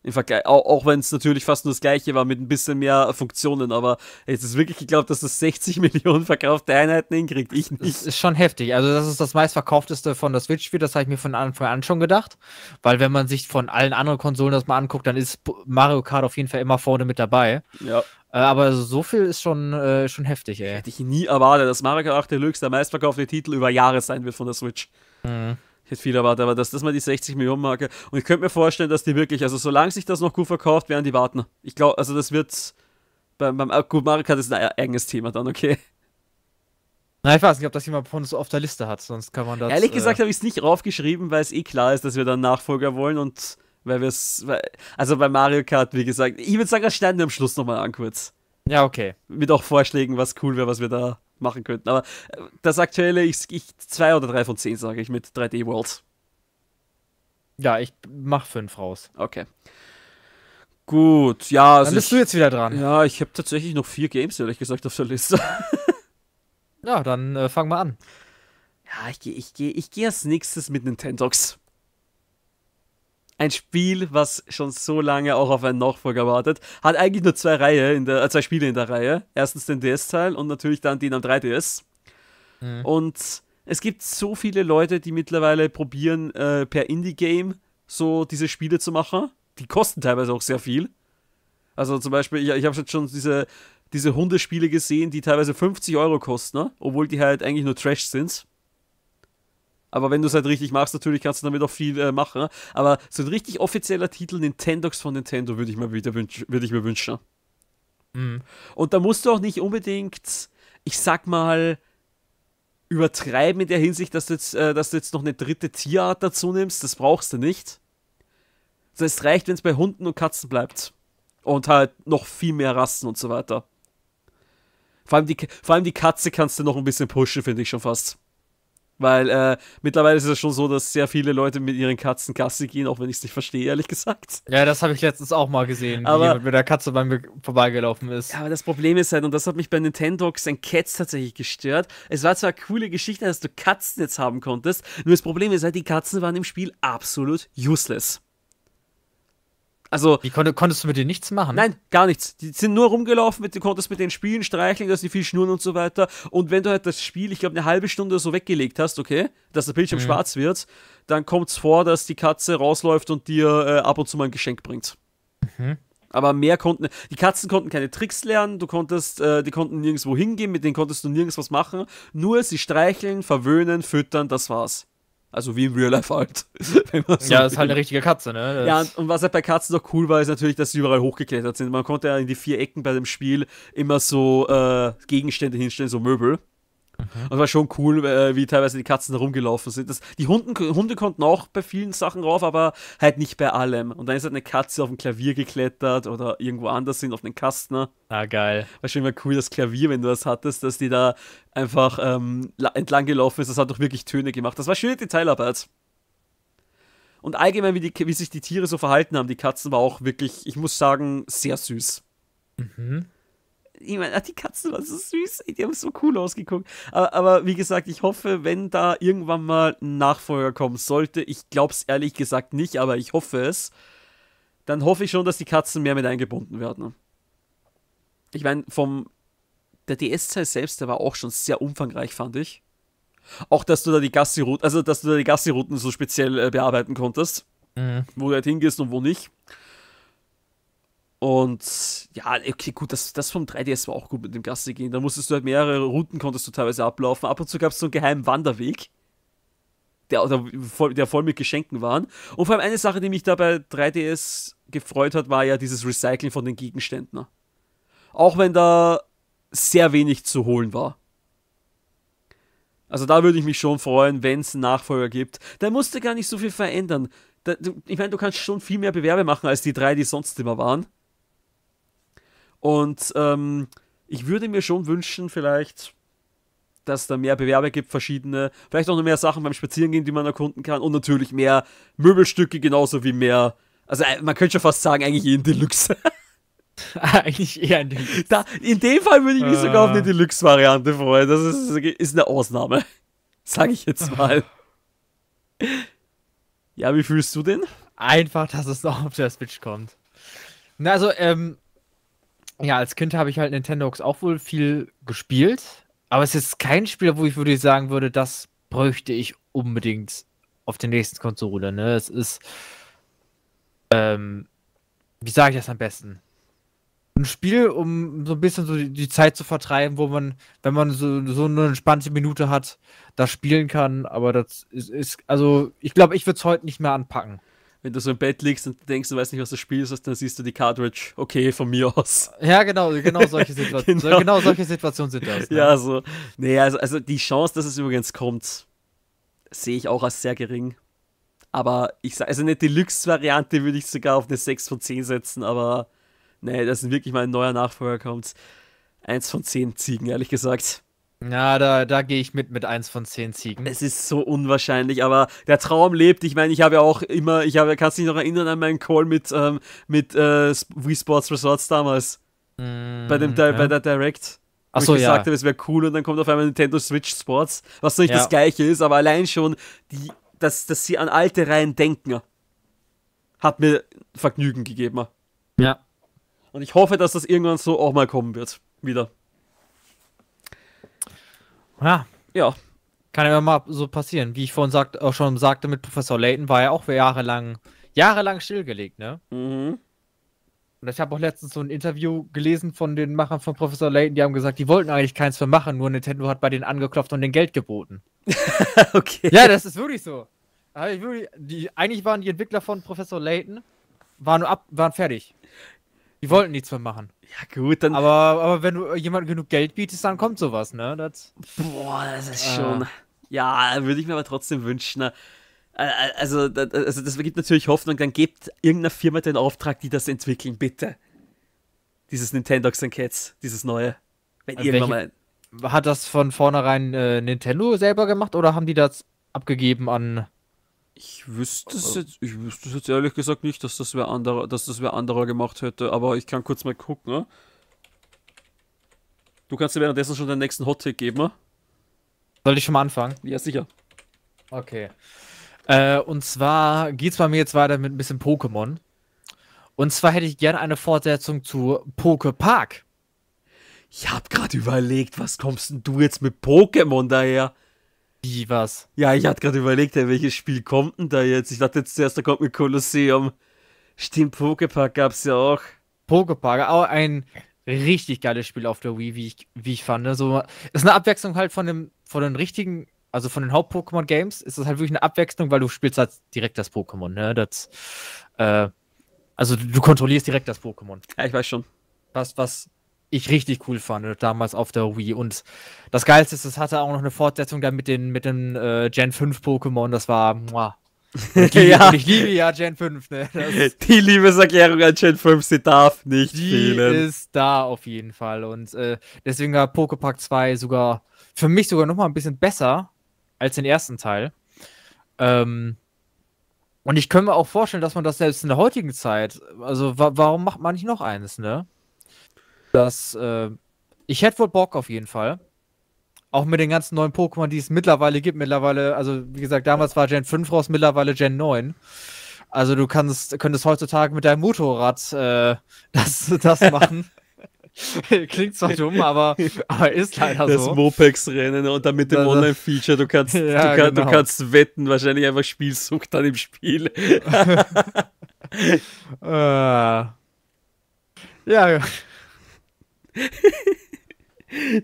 Im Vergleich, auch, auch wenn es natürlich fast nur das gleiche war mit ein bisschen mehr Funktionen, aber es ist wirklich geglaubt, dass das 60 (laughs) Millionen verkaufte Einheiten hinkriegt. Ich nicht. Das ist schon heftig. Also, das ist das meistverkaufteste von der Switch-Spiel, das habe ich mir von Anfang an schon gedacht. Weil, wenn man sich von allen anderen Konsolen das mal anguckt, dann ist Mario Kart auf jeden Fall immer vorne mit dabei. Ja. Äh, aber so viel ist schon, äh, schon heftig, ey. Hätte ich nie erwartet, dass Mario Kart 8 Deluxe der meistverkaufte Titel über Jahre sein wird von der Switch. Mhm hätte viel erwartet, aber dass das mal die 60 Millionen Marke. Und ich könnte mir vorstellen, dass die wirklich, also solange sich das noch gut verkauft, werden die warten. Ich glaube, also das wird beim, beim ah, gut, Marek hat ist ein eigenes Thema dann, okay. Nein, ich weiß nicht, ob das jemand von uns auf der Liste hat, sonst kann man das. Ehrlich gesagt äh, habe ich es nicht raufgeschrieben, weil es eh klar ist, dass wir dann Nachfolger wollen und weil wir es. Also bei Mario Kart, wie gesagt, ich würde sagen, das schneiden wir am Schluss nochmal an kurz. Ja, okay. Mit auch Vorschlägen, was cool wäre, was wir da machen könnten. Aber äh, das aktuelle, ich, ich zwei oder drei von zehn sage ich mit 3D Worlds. Ja, ich mach fünf raus. Okay. Gut, ja. Also Dann bist ich, du jetzt wieder dran. Ja, ich habe tatsächlich noch vier Games, ehrlich gesagt, auf der Liste. (laughs) ja, dann äh, fangen wir an. Ja, ich gehe ich geh, ich geh als nächstes mit Nintendox ein Spiel, was schon so lange auch auf einen Nachfolger wartet. Hat eigentlich nur zwei Reihe in der, äh, zwei Spiele in der Reihe. Erstens den DS-Teil und natürlich dann den am 3DS. Mhm. Und es gibt so viele Leute, die mittlerweile probieren, äh, per Indie-Game so diese Spiele zu machen. Die kosten teilweise auch sehr viel. Also zum Beispiel, ich, ich habe schon diese, diese Hundespiele gesehen, die teilweise 50 Euro kosten, ne? obwohl die halt eigentlich nur Trash sind. Aber wenn du es halt richtig machst, natürlich kannst du damit auch viel äh, machen. Aber so ein richtig offizieller Titel Nintendox von Nintendo würde ich mir wieder wünschen, würde ich mir wünschen. Mhm. Und da musst du auch nicht unbedingt, ich sag mal, übertreiben in der Hinsicht, dass du jetzt, äh, dass du jetzt noch eine dritte Tierart dazu nimmst. Das brauchst du nicht. Es das heißt, reicht, wenn es bei Hunden und Katzen bleibt. Und halt noch viel mehr Rassen und so weiter. Vor allem die, vor allem die Katze kannst du noch ein bisschen pushen, finde ich schon fast. Weil äh, mittlerweile ist es schon so, dass sehr viele Leute mit ihren Katzen Gassi gehen, auch wenn ich es nicht verstehe, ehrlich gesagt. Ja, das habe ich letztens auch mal gesehen, aber, wie jemand mit der Katze bei mir vorbeigelaufen ist. Ja, aber das Problem ist halt, und das hat mich bei Nintendo and Cats tatsächlich gestört. Es war zwar eine coole Geschichte, dass du Katzen jetzt haben konntest, nur das Problem ist halt, die Katzen waren im Spiel absolut useless. Also, Wie konntest, konntest du mit denen nichts machen? Nein, gar nichts. Die sind nur rumgelaufen, du konntest mit denen spielen, streicheln, dass sie viel schnurren und so weiter. Und wenn du halt das Spiel, ich glaube, eine halbe Stunde so weggelegt hast, okay, dass der Bildschirm mhm. schwarz wird, dann kommt es vor, dass die Katze rausläuft und dir äh, ab und zu mal ein Geschenk bringt. Mhm. Aber mehr konnten, die Katzen konnten keine Tricks lernen, du konntest, äh, die konnten nirgendwo hingehen, mit denen konntest du nirgends was machen. Nur sie streicheln, verwöhnen, füttern, das war's. Also wie im Real Life halt. (laughs) so ja, das ist halt eine richtige Katze, ne? Das ja, und, was halt bei Katzen doch cool war, ist natürlich, dass sie überall hochgeklettert sind. Man konnte ja in die vier Ecken bei dem Spiel immer so äh, Gegenstände hinstellen, so Möbel. Mhm. Und war schon cool, äh, wie teilweise die Katzen da rumgelaufen sind. Das, die Hunden, Hunde konnten auch bei vielen Sachen rauf, aber halt nicht bei allem. Und dann ist halt eine Katze auf ein Klavier geklettert oder irgendwo anders hin auf einen Kastner. Ah, geil. War schon immer cool, das Klavier, wenn du das hattest, dass die da einfach ähm, entlang gelaufen ist. Das hat doch wirklich Töne gemacht. Das war schöne Detailarbeit. Und allgemein, wie, die, wie sich die Tiere so verhalten haben, die Katzen, war auch wirklich, ich muss sagen, sehr süß. Mhm ich ah, meine, die Katzen waren so süß, die haben so cool ausgeguckt. Aber, aber, wie gesagt, ich hoffe, wenn da irgendwann mal ein Nachfolger kommen sollte, ich glaube es ehrlich gesagt nicht, aber ich hoffe es, dann hoffe ich schon, dass die Katzen mehr mit eingebunden werden. Ich meine, vom der DS-Teil selbst, der war auch schon sehr umfangreich, fand ich. Auch, dass du da die Gassi-Routen, also dass du da die Gassi-Routen so speziell äh, bearbeiten konntest, mhm. wo du halt hingehst und wo nicht. Und ja, okay, gut, das, das vom 3DS war auch gut mit dem Gasse gehen. Da musstest du halt mehrere Routen konntest du teilweise ablaufen. Ab und zu gab es so einen geheimen Wanderweg, der, der, voll, der voll mit Geschenken waren. Und vor allem eine Sache, die mich da bei 3DS gefreut hat, war ja dieses Recycling von den Gegenständen. Ne? Auch wenn da sehr wenig zu holen war. Also da würde ich mich schon freuen, wenn es einen Nachfolger gibt. Da musste gar nicht so viel verändern. Da, ich meine, du kannst schon viel mehr Bewerbe machen als die drei, die sonst immer waren. Und ähm, ich würde mir schon wünschen, vielleicht, dass da mehr Bewerber gibt, verschiedene, vielleicht auch noch mehr Sachen beim Spazierengehen, die man erkunden kann und natürlich mehr Möbelstücke, genauso wie mehr, also äh, man könnte schon fast sagen, eigentlich jeden Deluxe. (laughs) (laughs) eigentlich eher ein Deluxe. Da, in dem Fall würde ich mich sogar auf eine ah. Deluxe-Variante freuen. Das ist, ist eine Ausnahme. (laughs) Sag ich jetzt mal. ja, wie fühlst du denn? Einfach, dass es noch auf der Switch kommt. Na, also, ähm, ja, als Kind habe ich halt Nintendox auch wohl viel gespielt. Aber es ist kein Spiel, wo ich würde sagen würde, das bräuchte ich unbedingt auf der nächsten Konsole. Ne? Es ist, ähm, wie sage ich das am besten? Ein Spiel, um so ein bisschen so die, die Zeit zu vertreiben, wo man, wenn man so, so eine entspannte Minute hat, das spielen kann. Aber das ist, ist also ich glaube, ich würde es heute nicht mehr anpacken wenn du so im Bett liegst und denkst, du weißt nicht, was das Spiel ist, dann siehst du die Cartridge, okay, von mir aus. Ja, genau, genau solche (laughs) Situationen. genau. So, genau. solche Situationen sind das. Ne? Ja, so. Nee, also, also die Chance, dass es übrigens kommt, sehe ich auch als sehr gering. Aber ich sage, also eine Deluxe-Variante würde ich sogar auf eine 6 von 10 setzen, aber nee, dass wirklich mal ein neuer Nachfolger kommt. 1 von 10 Ziegen, ehrlich gesagt. Ja, da, da gehe ich mit mit 1 von 10 Ziegen. Es ist so unwahrscheinlich, aber der Traum lebt. Ich meine, ich habe ja auch immer, ich habe, kannst du dich noch erinnern an meinen Call mit, ähm, mit äh, Wii Sports Resorts damals. Mm, bei, dem, ja. bei der Direct. Ach so, ich gesagt ja. habe, es wäre cool und dann kommt auf einmal Nintendo Switch Sports, was nicht ja. das gleiche ist, aber allein schon, die, dass, dass sie an alte Reihen denken, hat mir Vergnügen gegeben. Ja. Und ich hoffe, dass das irgendwann so auch mal kommen wird. Wieder. Ja. Ja. Kann ja mal so passieren. Wie ich vorhin sagt, auch schon sagte mit Professor Layton, war ja auch jahrelang, jahrelang stillgelegt, ne? Mhm. Und ich habe auch letztens so ein Interview gelesen von den Machern von Professor Layton, die haben gesagt, die wollten eigentlich keins mehr machen, nur Nintendo hat bei denen angeklopft und den Geld geboten. (laughs) okay. Ja, das ist wirklich so. Wirklich, die, eigentlich waren die Entwickler von Professor Layton, waren, ab, waren fertig. Die wollten nichts mehr machen. Ja, gut, dann. Aber, aber wenn du jemandem genug Geld bietest, dann kommt sowas, ne? Das, Boah, das ist äh. schon. Ja, würde ich mir aber trotzdem wünschen. Ne? Äh, äh, also, das, also, das gibt natürlich Hoffnung, dann gebt irgendeiner Firma den Auftrag, die das entwickeln, bitte. Dieses Nintendox and Cats, dieses neue. Wenn also irgendwann mal. Hat das von vornherein äh, Nintendo selber gemacht oder haben die das abgegeben an ich wüsste, es äh. jetzt, ich wüsste es jetzt ehrlich gesagt nicht, dass das wer anderer, dass das wer anderer gemacht hätte, aber ich kann kurz mal gucken, ne? Du kannst dir währenddessen schon deinen nächsten Hot Take geben, ne? Soll ich schon mal anfangen? Ja, sicher. Okay. Äh, und zwar geht's bei mir jetzt weiter mit ein bisschen Pokémon. Und zwar hätte ich gerne eine Fortsetzung zu Poke Park. Ich hab gerade überlegt, was kommst denn du jetzt mit Pokémon daher? Wie was? Ja, ich hatte gerade überlegt, ey, welches Spiel kommt denn da jetzt? Ich dachte jetzt zuerst, da kommt mit Kolosseum. Stimmt, Pokepark gab's ja auch. Pokepark, auch ein richtig geiles Spiel auf der Wii, wie ich, wie ich fand. Also, ist eine Abwechslung halt von dem, von den richtigen, also von den Haupt-Pokémon-Games, ist das halt wirklich eine Abwechslung, weil du spielst halt direkt das Pokémon, ne? Das, äh, also du kontrollierst direkt das Pokémon. Ja, ich weiß schon. Was, was ich richtig cool fand, äh, damals auf der Wii. Und das Geilste ist, es hatte auch noch eine Fortsetzung dann mit den, mit den äh, Gen 5 Pokémon. Das war. Muah. (laughs) Ich liebe, ja. ich liebe ja Gen 5. Ne? (laughs) die Liebeserklärung an Gen 5, sie darf nicht die fehlen. Die ist da auf jeden Fall. Und äh, deswegen war Pokepack 2 sogar für mich sogar nochmal ein bisschen besser als den ersten Teil. Ähm, und ich könnte mir auch vorstellen, dass man das selbst in der heutigen Zeit, also wa warum macht man nicht noch eines, ne? Das, äh, ich hätte wohl Bock auf jeden Fall. Auch mit den ganzen neuen Pokémon, die es mittlerweile gibt. Mittlerweile, also wie gesagt, damals war Gen 5 raus, mittlerweile Gen 9. Also du kannst, könntest heutzutage mit deinem Motorrad äh, (laughs) das, das machen. (laughs) Klingt zwar dumm, aber, aber ist leider das so. Das Mopex-Rennen und dann mit dem Online-Feature, du kannst, (laughs) ja, du, kann, genau. du, kannst wetten, wahrscheinlich einfach Spielsucht dann im Spiel. äh, ja,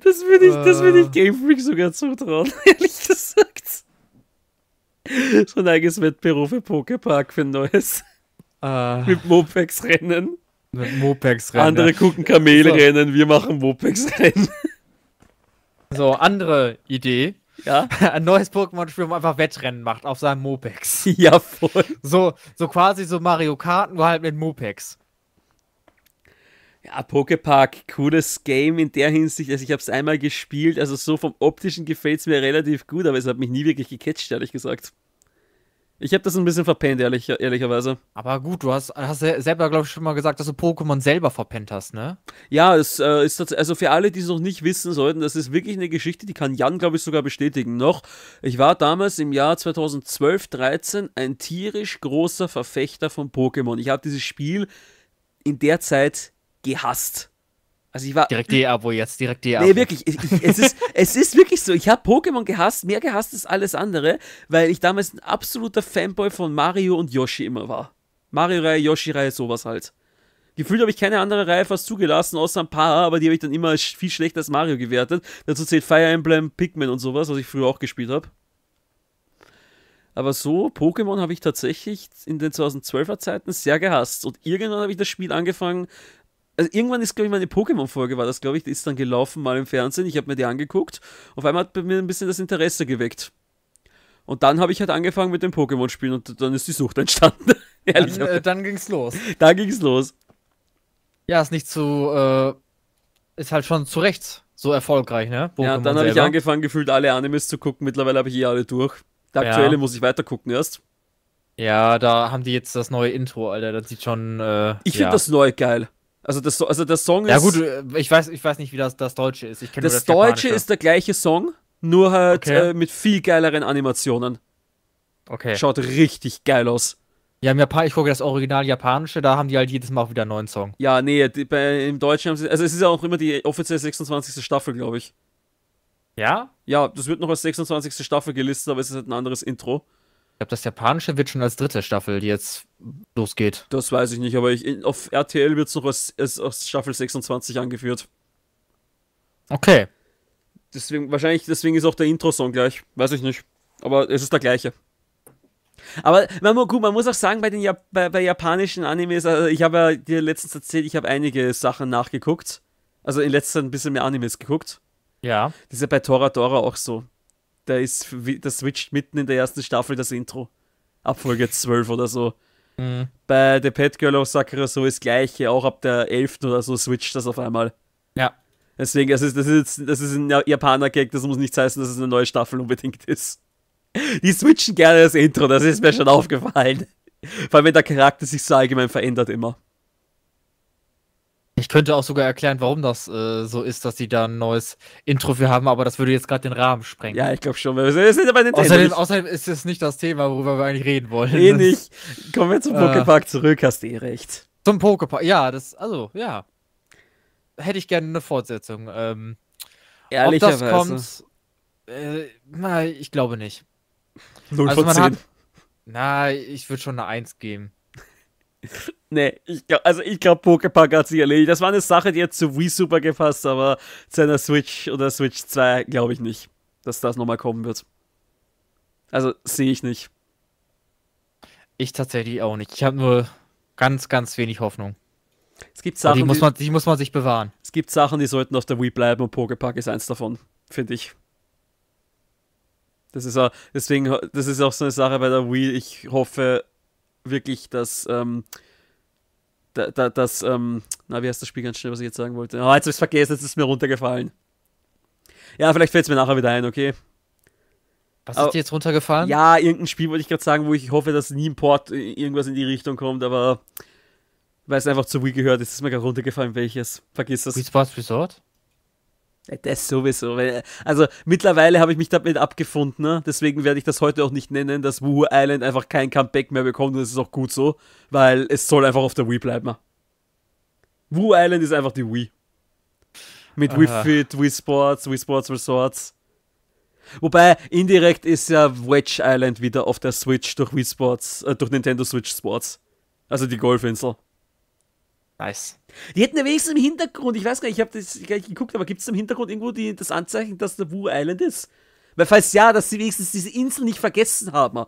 das würde ich, uh. das ich ah. Game Freak sogar zutrauen, (laughs) ehrlich gesagt. So ein eigenes Wettbüro für Pokepark für ein neues. Uh. Mit Mopex rennen. Mit Mopex rennen. Andere gucken Kamelrennen, so. wir machen Mopex rennen. So, andere Idee. Ja. Ein neues Pokémon-Spiel, wo man einfach Wettrennen macht auf seinem Mopex. Ja, voll. So, so quasi so Mario Kart, nur halt mit Mopex. Ja, Pokepark, cooles Game in der Hinsicht. Also ich habe es einmal gespielt, also so vom optischen gefällt es mir relativ gut, aber es hat mich nie wirklich gecatcht, ehrlich gesagt. Ich habe das ein bisschen verpennt, ehrlich, ehrlicherweise. Aber gut, du hast, hast selber, glaube ich, schon mal gesagt, dass du Pokémon selber verpennt hast, ne? Ja, es äh, ist also für alle, die es noch nicht wissen sollten, das ist wirklich eine Geschichte, die kann Jan, glaube ich, sogar bestätigen noch. Ich war damals im Jahr 2012, 13 ein tierisch großer Verfechter von Pokémon. Ich habe dieses Spiel in der Zeit gehasst. Also ich war. Direkt die Abo jetzt, direkt die Abo. Nee, wirklich. Ich, ich, es, ist, (laughs) es ist wirklich so. Ich habe Pokémon gehasst, mehr gehasst als alles andere, weil ich damals ein absoluter Fanboy von Mario und Yoshi immer war. Mario-Reihe, Yoshi-Reihe, sowas halt. Gefühlt habe ich keine andere Reihe fast zugelassen, außer ein paar, aber die habe ich dann immer viel schlechter als Mario gewertet. Dazu zählt Fire Emblem, Pikmin und sowas, was ich früher auch gespielt habe. Aber so, Pokémon habe ich tatsächlich in den 2012er Zeiten sehr gehasst. Und irgendwann habe ich das Spiel angefangen, also irgendwann ist, glaube ich, meine Pokémon-Folge war das, glaube ich, die ist dann gelaufen mal im Fernsehen. Ich habe mir die angeguckt. Auf einmal hat bei mir ein bisschen das Interesse geweckt. Und dann habe ich halt angefangen mit dem Pokémon-Spielen und dann ist die Sucht entstanden. Ehrlich, (laughs) dann, äh, dann ging's los. Da ging's los. Ja, ist nicht zu, äh, ist halt schon zu Recht so erfolgreich, ne? Pokémon ja, dann habe ich angefangen, gefühlt alle Animes zu gucken. Mittlerweile habe ich eh alle durch. Der aktuelle ja. muss ich weiter gucken erst. Ja, da haben die jetzt das neue Intro, Alter. Das sieht schon. Äh, ich finde ja. das neue geil. Also, das, also der Song ist. Ja, gut, äh, ich weiß, ich weiß nicht, wie das, das Deutsche ist. Ich das, das Deutsche ist der gleiche Song, nur halt okay. äh, mit viel geileren Animationen. Okay. Schaut richtig geil aus. Ja, im Japan, ich gucke das Original Japanische, da haben die halt jedes Mal auch wieder einen neuen Song. Ja, nee, die, bei, im Deutschen haben sie. Also, es ist ja auch immer die offizielle 26. Staffel, glaube ich. Ja? Ja, das wird noch als 26. Staffel gelistet, aber es ist halt ein anderes Intro. Ich glaube, das japanische wird schon als dritte Staffel, die jetzt losgeht. Das weiß ich nicht, aber ich, auf RTL wird es noch als, als Staffel 26 angeführt. Okay. Deswegen, wahrscheinlich deswegen ist auch der Intro-Song gleich. Weiß ich nicht. Aber es ist der gleiche. Aber man, gut, man muss auch sagen, bei den ja bei, bei, japanischen Animes, also ich habe ja dir letztens erzählt, ich habe einige Sachen nachgeguckt. Also in letzter Zeit ein bisschen mehr Animes geguckt. Ja. Das ist ja bei Toradora auch so der ist, das switcht mitten in der ersten Staffel das Intro. Ab Folge 12 oder so. Mhm. Bei The Pet Girl of Sakura so ist gleiche, auch ab der 11. oder so switcht das auf einmal. Ja. Deswegen, ist, das ist, das ist ein Japaner-Gag, das muss nicht heißen, dass es eine neue Staffel unbedingt ist. Die switchen gerne das Intro, das ist mir schon aufgefallen. Vor allem, wenn der Charakter sich so allgemein verändert immer. Ich könnte auch sogar erklären, warum das äh, so ist, dass die da ein neues Intro für haben, aber das würde jetzt gerade den Rahmen sprengen. Ja, ich glaube schon. Wir sind bei Nintendo. Außerdem, außerdem ist es nicht das Thema, worüber wir eigentlich reden wollen. Eh nicht. Kommen wir zum äh, Poképark zurück, hast du eh recht. Zum Poképark, ja, das, also, ja. Hätte ich gerne eine Fortsetzung. Ähm, Ehrlicherweise. Ob das kommt, äh, na, ich glaube nicht. 0 also, von 10. Hat, na, ich würde schon eine 1 geben. Nee, ich glaub, also ich glaube, Poképark hat sich erledigt. Das war eine Sache, die jetzt zu Wii Super gefasst, aber zu einer Switch oder Switch 2 glaube ich nicht, dass das nochmal kommen wird. Also sehe ich nicht. Ich tatsächlich auch nicht. Ich habe nur ganz, ganz wenig Hoffnung. Es gibt Sachen, die muss, man, die muss man sich bewahren. Es gibt Sachen, die sollten auf der Wii bleiben und Poképark ist eins davon, finde ich. Das ist auch, deswegen, das ist auch so eine Sache bei der Wii. Ich hoffe, wirklich das, ähm, da, da, das, ähm, na, wie heißt das Spiel ganz schnell, was ich jetzt sagen wollte? Oh, jetzt hab ich's vergessen, jetzt ist es mir runtergefallen. Ja, vielleicht fällt es mir nachher wieder ein, okay? Was aber, ist dir jetzt runtergefallen? Ja, irgendein Spiel wollte ich gerade sagen, wo ich hoffe, dass nie im Port äh, irgendwas in die Richtung kommt, aber weil es einfach zu Wii gehört ist, es mir gerade runtergefallen, welches. Vergiss das. Wii Sports Resort? Das sowieso. Also mittlerweile habe ich mich damit abgefunden. Ne? Deswegen werde ich das heute auch nicht nennen, dass Wu Island einfach kein Comeback mehr bekommt. Und das ist auch gut so, weil es soll einfach auf der Wii bleiben. Wu Island ist einfach die Wii. Mit Aha. Wii Fit, Wii Sports, Wii Sports Resorts. Wobei indirekt ist ja Wedge Island wieder auf der Switch durch Wii Sports, äh, durch Nintendo Switch Sports. Also die Golfinsel. Nice. Die hätten ja wenigstens im Hintergrund, ich weiß gar nicht, ich habe das gleich geguckt, aber gibt es im Hintergrund irgendwo die, das Anzeichen, dass der Wu Island ist? Weil falls ja, dass sie wenigstens diese Insel nicht vergessen haben.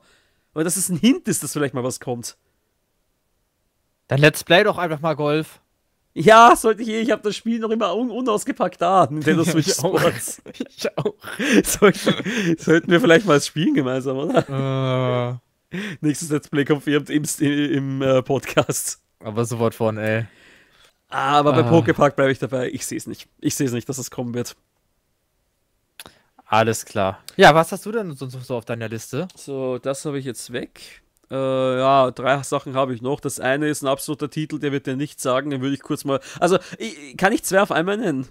Oder dass es ein Hint ist, dass vielleicht mal was kommt. Dann let's play doch einfach mal Golf. Ja, sollte ich eh, ich habe das Spiel noch immer un unausgepackt da, ah, Nintendo (laughs) Switch Sports. (laughs) ich auch. Sollten, sollten wir vielleicht mal spielen gemeinsam, oder? Uh. Nächstes Let's Play kommt im, im, im äh, Podcast. Aber sofort von, ey. Aber bei ah. Pokepark bleibe ich dabei. Ich sehe es nicht. Ich sehe es nicht, dass es kommen wird. Alles klar. Ja, was hast du denn sonst so auf deiner Liste? So, das habe ich jetzt weg. Äh, ja, drei Sachen habe ich noch. Das eine ist ein absoluter Titel, der wird dir nichts sagen. Den würde ich kurz mal. Also, ich, kann ich zwei auf einmal nennen?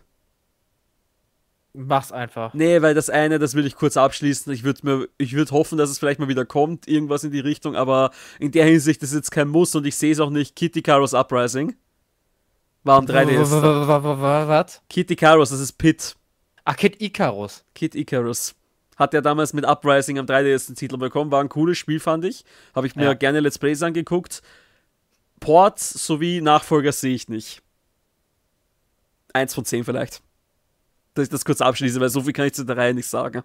Mach's einfach. Nee, weil das eine, das will ich kurz abschließen. Ich würde mir, ich würde hoffen, dass es vielleicht mal wieder kommt, irgendwas in die Richtung, aber in der Hinsicht ist jetzt kein Muss und ich sehe es auch nicht. Kitty Caros Uprising. War am 3DS. Was? Kitty Caros, das ist Pit. Ah, Kid Icarus. Kid Icarus. Hat er damals mit Uprising am 3DS den Titel bekommen. War ein cooles Spiel, fand ich. Habe ich mir ja. gerne Let's Plays angeguckt. Ports sowie Nachfolger sehe ich nicht. Eins von zehn vielleicht dass ich das kurz abschließe, weil so viel kann ich zu der Reihe nicht sagen.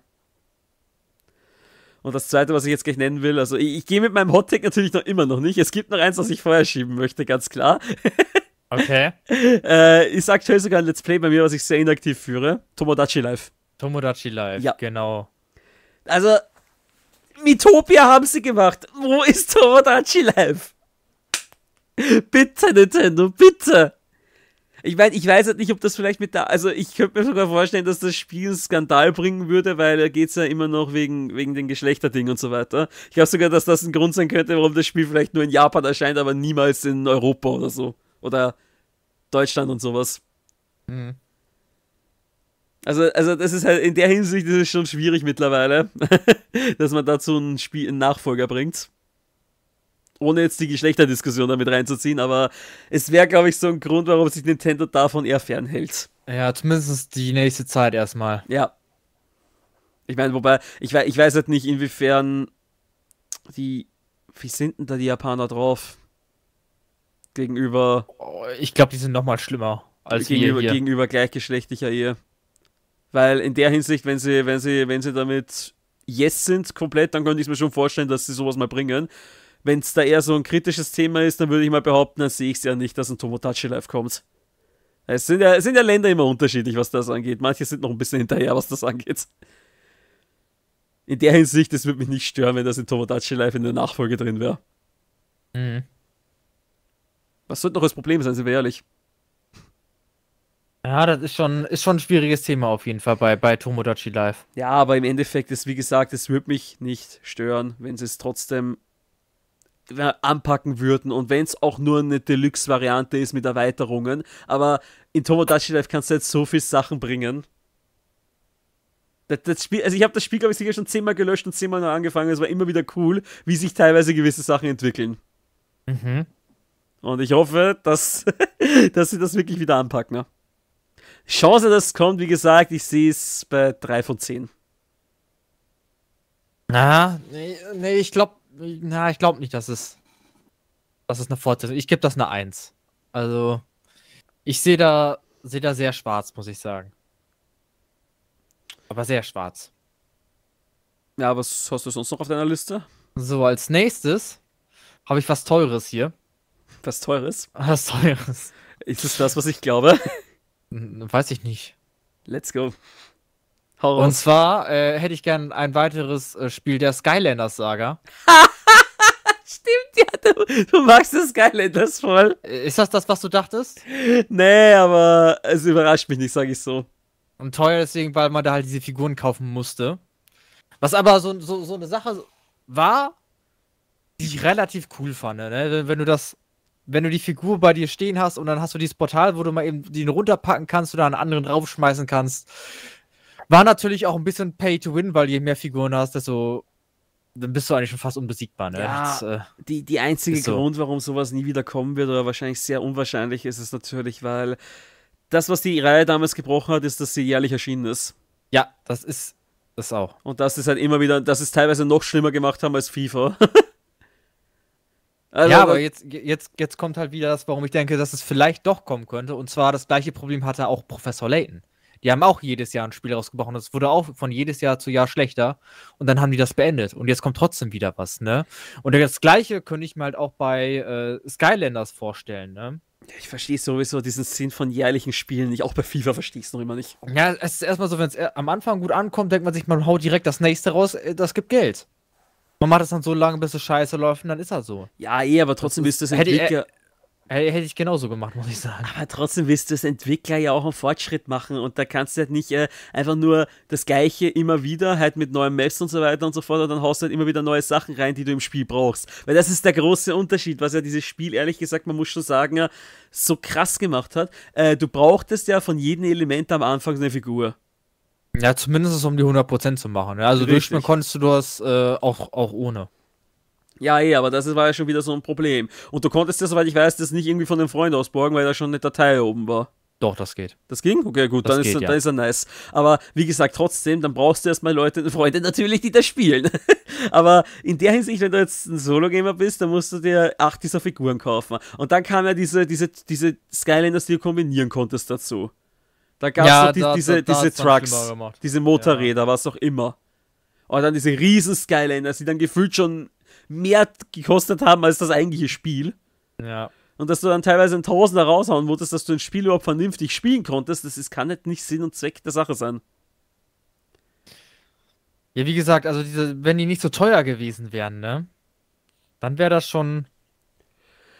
Und das zweite, was ich jetzt gleich nennen will, also ich, ich gehe mit meinem Hottake natürlich noch immer noch nicht. Es gibt noch eins, was ich vorher schieben möchte, ganz klar. (laughs) Okay. äh, ist aktuell sogar ein Let's Play bei mir, was ich sehr inaktiv führe. Tomodachi Live. Tomodachi Live, ja. genau. Also, Mitopia haben sie gemacht. Wo ist Tomodachi Live? bitte, Nintendo, bitte! Ich weiß, ich weiß halt nicht, ob das vielleicht mit der. Also, ich könnte mir sogar vorstellen, dass das Spiel einen Skandal bringen würde, weil da geht es ja immer noch wegen, wegen den Geschlechterdingen und so weiter. Ich glaube sogar, dass das ein Grund sein könnte, warum das Spiel vielleicht nur in Japan erscheint, aber niemals in Europa oder so. Oder Deutschland und sowas. Mhm. Also, also das ist halt in der Hinsicht ist es schon schwierig mittlerweile, (laughs) dass man dazu ein Spiel einen Nachfolger bringt ohne jetzt die Geschlechterdiskussion damit reinzuziehen, aber es wäre, glaube ich, so ein Grund, warum sich Nintendo davon eher fernhält. Ja, zumindest die nächste Zeit erstmal. Ja. Ich meine, wobei, ich, ich weiß halt nicht, inwiefern die. Wie sind denn da die Japaner drauf? Gegenüber. Oh, ich glaube, die sind nochmal schlimmer als gegenüber, hier. gegenüber gleichgeschlechtlicher Ehe. Weil in der Hinsicht, wenn sie, wenn sie, wenn sie damit Yes sind komplett, dann könnte ich mir schon vorstellen, dass sie sowas mal bringen wenn es da eher so ein kritisches Thema ist, dann würde ich mal behaupten, dann sehe ich es ja nicht, dass ein Tomodachi Live kommt. Es sind ja, es sind ja Länder immer unterschiedlich, was das angeht. Manche sind noch ein bisschen hinterher, was das angeht. In der Hinsicht, es würde mich nicht stören, wenn das in Tomodachi Live in der Nachfolge drin wäre. Mhm. Was sollte noch das Problem sein, sind wir ehrlich? Ja, das ist schon, ist schon ein schwieriges Thema auf jeden Fall bei, bei Tomodachi Live. Ja, aber im Endeffekt ist, wie gesagt, es würde mich nicht stören, wenn sie es trotzdem anpacken würden und wenn es auch nur eine Deluxe-Variante ist mit Erweiterungen, aber in Tomodachi Life kannst du jetzt so viel Sachen bringen. Das, das Spiel, also ich habe das Spiel, glaube ich, sicher schon zehnmal gelöscht und zehnmal neu angefangen. Es war immer wieder cool, wie sich teilweise gewisse Sachen entwickeln. Mhm. Und ich hoffe, dass, (laughs) dass sie das wirklich wieder anpacken. Chance, dass es kommt, wie gesagt, ich sehe es bei 3 von 10. Na, nee, nee ich glaube, na, ich glaube nicht, dass es, dass es eine Fortsetzung ist. Ich gebe das eine 1. Also, ich sehe da, seh da sehr schwarz, muss ich sagen. Aber sehr schwarz. Ja, was hast du sonst noch auf deiner Liste? So, als nächstes habe ich was Teures hier. Was Teures? Was Teures. Ist es das, was ich glaube? Hm, weiß ich nicht. Let's go. Und zwar äh, hätte ich gern ein weiteres äh, Spiel der Skylanders-Saga. (laughs) Stimmt ja, du, du magst das Skylanders voll. Äh, ist das das, was du dachtest? Nee, aber es überrascht mich nicht, sag ich so. Und teuer deswegen, weil man da halt diese Figuren kaufen musste. Was aber so, so, so eine Sache war, die ich relativ cool fand. Ne? Wenn du das, wenn du die Figur bei dir stehen hast und dann hast du dieses Portal, wo du mal eben den runterpacken kannst oder einen anderen draufschmeißen kannst. War natürlich auch ein bisschen Pay to Win, weil je mehr Figuren hast, desto dann bist du eigentlich schon fast unbesiegbar. Ne? Ja, das, äh, die, die einzige so. Grund, warum sowas nie wieder kommen wird oder wahrscheinlich sehr unwahrscheinlich ist, es natürlich, weil das, was die Reihe damals gebrochen hat, ist, dass sie jährlich erschienen ist. Ja, das ist das auch. Und das ist halt immer wieder, dass es teilweise noch schlimmer gemacht haben als FIFA. (laughs) also, ja, aber jetzt, jetzt, jetzt kommt halt wieder das, warum ich denke, dass es vielleicht doch kommen könnte. Und zwar das gleiche Problem hatte auch Professor Layton. Die haben auch jedes Jahr ein Spiel rausgebrochen. das wurde auch von jedes Jahr zu Jahr schlechter. Und dann haben die das beendet. Und jetzt kommt trotzdem wieder was, ne? Und das Gleiche könnte ich mir halt auch bei äh, Skylanders vorstellen, ne? Ich verstehe sowieso diesen Sinn von jährlichen Spielen nicht. Auch bei FIFA verstehe ich es noch immer nicht. Ja, es ist erstmal so, wenn es äh, am Anfang gut ankommt, denkt man sich, man haut direkt das nächste raus, äh, das gibt Geld. Man macht es dann so lange, bis es scheiße läuft und dann ist er so. Ja, eh, aber trotzdem das ist das Entwickler. Hätte, äh, hätte ich genauso gemacht, muss ich sagen. Aber trotzdem willst du als Entwickler ja auch einen Fortschritt machen und da kannst du halt nicht äh, einfach nur das Gleiche immer wieder, halt mit neuen Maps und so weiter und so fort, und dann haust du halt immer wieder neue Sachen rein, die du im Spiel brauchst. Weil das ist der große Unterschied, was ja dieses Spiel, ehrlich gesagt, man muss schon sagen, so krass gemacht hat. Äh, du brauchtest ja von jedem Element am Anfang eine Figur. Ja, zumindest um die 100% zu machen. Also durchspielen konntest du das äh, auch, auch ohne. Ja, eh, aber das war ja schon wieder so ein Problem. Und du konntest ja, soweit ich weiß, das nicht irgendwie von dem Freund ausborgen, weil da schon eine Datei oben war. Doch, das geht. Das ging? Okay, gut, dann, geht, ist, ja. dann ist er nice. Aber wie gesagt, trotzdem, dann brauchst du erstmal Leute, (laughs) Freunde natürlich, die das spielen. (laughs) Aber in der Hinsicht, wenn du jetzt ein Solo-Gamer bist, dann musst du dir acht dieser Figuren kaufen. Und dann kam ja diese, diese, diese Skylanders, die du kombinieren konntest dazu. Da gab es ja, die, diese, da, da diese Trucks, diese Motorräder, ja. was auch immer. Und dann diese riesen Skylanders, die dann gefühlt schon mehr gekostet haben als das eigentliche Spiel. Ja. Und dass du dann teilweise ein Tausender raushauen wolltest, dass du ein Spiel überhaupt vernünftig spielen konntest, das ist, kann halt nicht Sinn und Zweck der Sache sein. Ja, wie gesagt, also diese, wenn die nicht so teuer gewesen wären, ne? Dann wäre das schon.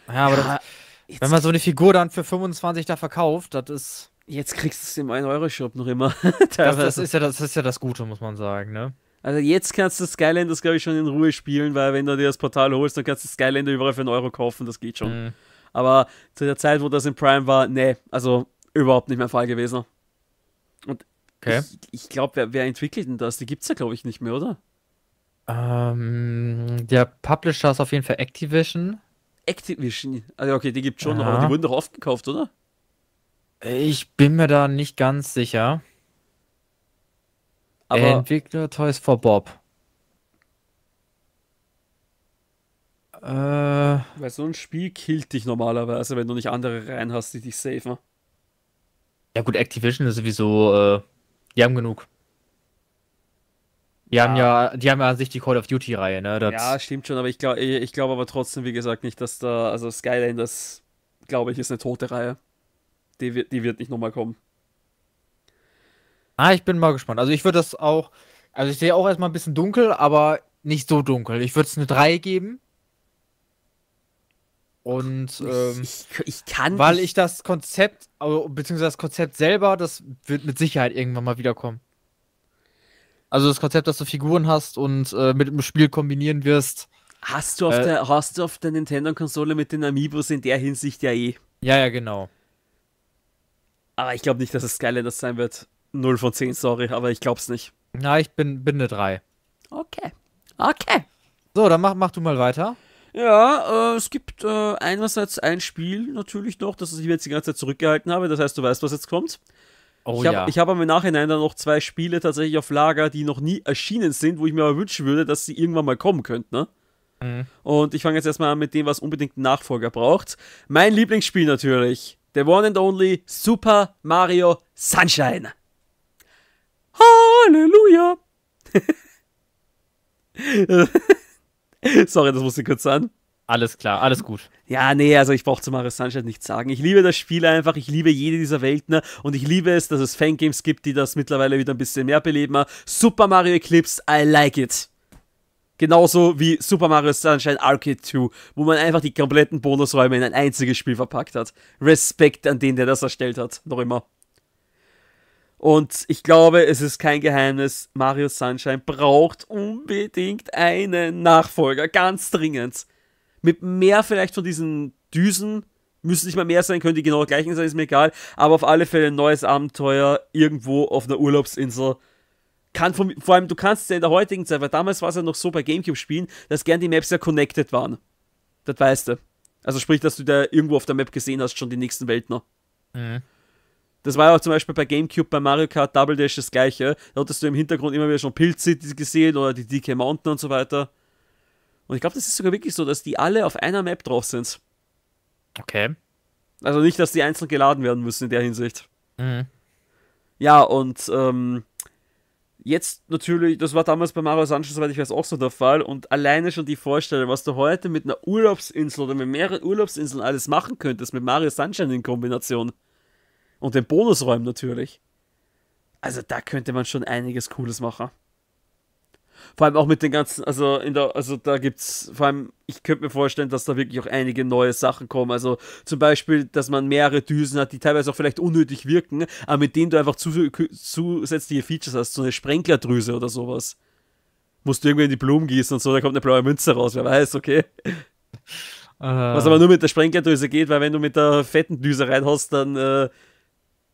Ja, aber ja, das, wenn man so eine Figur dann für 25 da verkauft, das ist. Jetzt kriegst du es im 1-Euro-Shop noch immer. (laughs) das, das, ist ja, das ist ja das Gute, muss man sagen, ne? Also jetzt kannst du Skylanders, glaube ich, schon in Ruhe spielen, weil wenn du dir das Portal holst, dann kannst du Skylander überall für einen Euro kaufen, das geht schon. Mhm. Aber zu der Zeit, wo das in Prime war, nee, also überhaupt nicht mein Fall gewesen. Und okay. ich, ich glaube, wer, wer, entwickelt denn das? Die gibt es ja, glaube ich, nicht mehr, oder? Ähm, der Publisher ist auf jeden Fall Activision. Activision? Also okay, die gibt es schon ja. aber die wurden doch oft gekauft, oder? Ich bin mir da nicht ganz sicher. Aber Entwickler Toys for Bob. Äh, Weil so ein Spiel killt dich normalerweise, wenn du nicht andere rein hast, die dich safen. Ja gut, Activision ist sowieso, äh, die haben genug. Die ja. haben ja, die haben ja an sich die Call of Duty-Reihe, ne? Das ja, stimmt schon, aber ich glaube ich, ich glaub aber trotzdem, wie gesagt, nicht, dass da, also Skyline, das glaube ich, ist eine tote Reihe. Die die wird nicht nochmal kommen. Ah, ich bin mal gespannt. Also ich würde das auch, also ich sehe auch erstmal ein bisschen dunkel, aber nicht so dunkel. Ich würde es eine 3 geben. Und ähm, ich, ich, kann. Weil ich das Konzept, beziehungsweise das Konzept selber, das wird mit Sicherheit irgendwann mal wiederkommen. Also das Konzept, dass du Figuren hast und äh, mit dem Spiel kombinieren wirst. Hast du auf äh, der, hast du auf der Nintendo-Konsole mit den Amiibos in der Hinsicht ja eh. Ja, ja, genau. Aber ich glaube nicht, dass es Skylanders sein wird. 0 von 10, sorry, aber ich glaub's nicht. Na, ich bin, bin eine 3. Okay. Okay. So, dann mach, mach du mal weiter. Ja, äh, es gibt äh, einerseits ein Spiel natürlich noch, das ich jetzt die ganze Zeit zurückgehalten habe. Das heißt, du weißt, was jetzt kommt. Oh, ich habe ja. Ich hab aber im Nachhinein dann noch zwei Spiele tatsächlich auf Lager, die noch nie erschienen sind, wo ich mir aber wünschen würde, dass sie irgendwann mal kommen könnten. Ne? Mhm. Und ich fange jetzt erstmal an mit dem, was unbedingt einen Nachfolger braucht. Mein Lieblingsspiel natürlich. The One and Only Super Mario Sunshine. Halleluja! (laughs) Sorry, das musste kurz an. Alles klar, alles gut. Ja, nee, also ich brauche zu Mario Sunshine nichts sagen. Ich liebe das Spiel einfach, ich liebe jede dieser Welten ne? und ich liebe es, dass es Fangames gibt, die das mittlerweile wieder ein bisschen mehr beleben. Super Mario Eclipse, I like it. Genauso wie Super Mario Sunshine Arcade 2, wo man einfach die kompletten Bonusräume in ein einziges Spiel verpackt hat. Respekt an den, der das erstellt hat, noch immer. Und ich glaube, es ist kein Geheimnis, Mario Sunshine braucht unbedingt einen Nachfolger, ganz dringend. Mit mehr vielleicht von diesen Düsen, müssen nicht mal mehr sein, können die genau gleichen sein, ist mir egal, aber auf alle Fälle ein neues Abenteuer irgendwo auf einer Urlaubsinsel. Kann vom, vor allem, du kannst es ja in der heutigen Zeit, weil damals war es ja noch so bei Gamecube-Spielen, dass gern die Maps ja connected waren. Das weißt du. Also sprich, dass du da irgendwo auf der Map gesehen hast, schon die nächsten Welten. Mhm. Das war ja auch zum Beispiel bei Gamecube, bei Mario Kart Double Dash das gleiche. Da hattest du im Hintergrund immer wieder schon Pilz City gesehen oder die DK Mountain und so weiter. Und ich glaube, das ist sogar wirklich so, dass die alle auf einer Map drauf sind. Okay. Also nicht, dass die einzeln geladen werden müssen in der Hinsicht. Mhm. Ja, und ähm, jetzt natürlich, das war damals bei Mario Sanchez, soweit ich weiß, auch so der Fall. Und alleine schon die Vorstellung, was du heute mit einer Urlaubsinsel oder mit mehreren Urlaubsinseln alles machen könntest, mit Mario Sunshine in Kombination und den Bonusräumen natürlich. Also da könnte man schon einiges Cooles machen. Vor allem auch mit den ganzen, also in der, also da gibt's, vor allem, ich könnte mir vorstellen, dass da wirklich auch einige neue Sachen kommen. Also zum Beispiel, dass man mehrere Düsen hat, die teilweise auch vielleicht unnötig wirken, aber mit denen du einfach zusätzliche Features hast, so eine Sprenklerdrüse oder sowas. Musst du irgendwie in die Blumen gießen und so, da kommt eine blaue Münze raus, wer weiß, okay. Äh. Was aber nur mit der Sprenklerdrüse geht, weil wenn du mit der fetten Düse reinhaust, dann äh,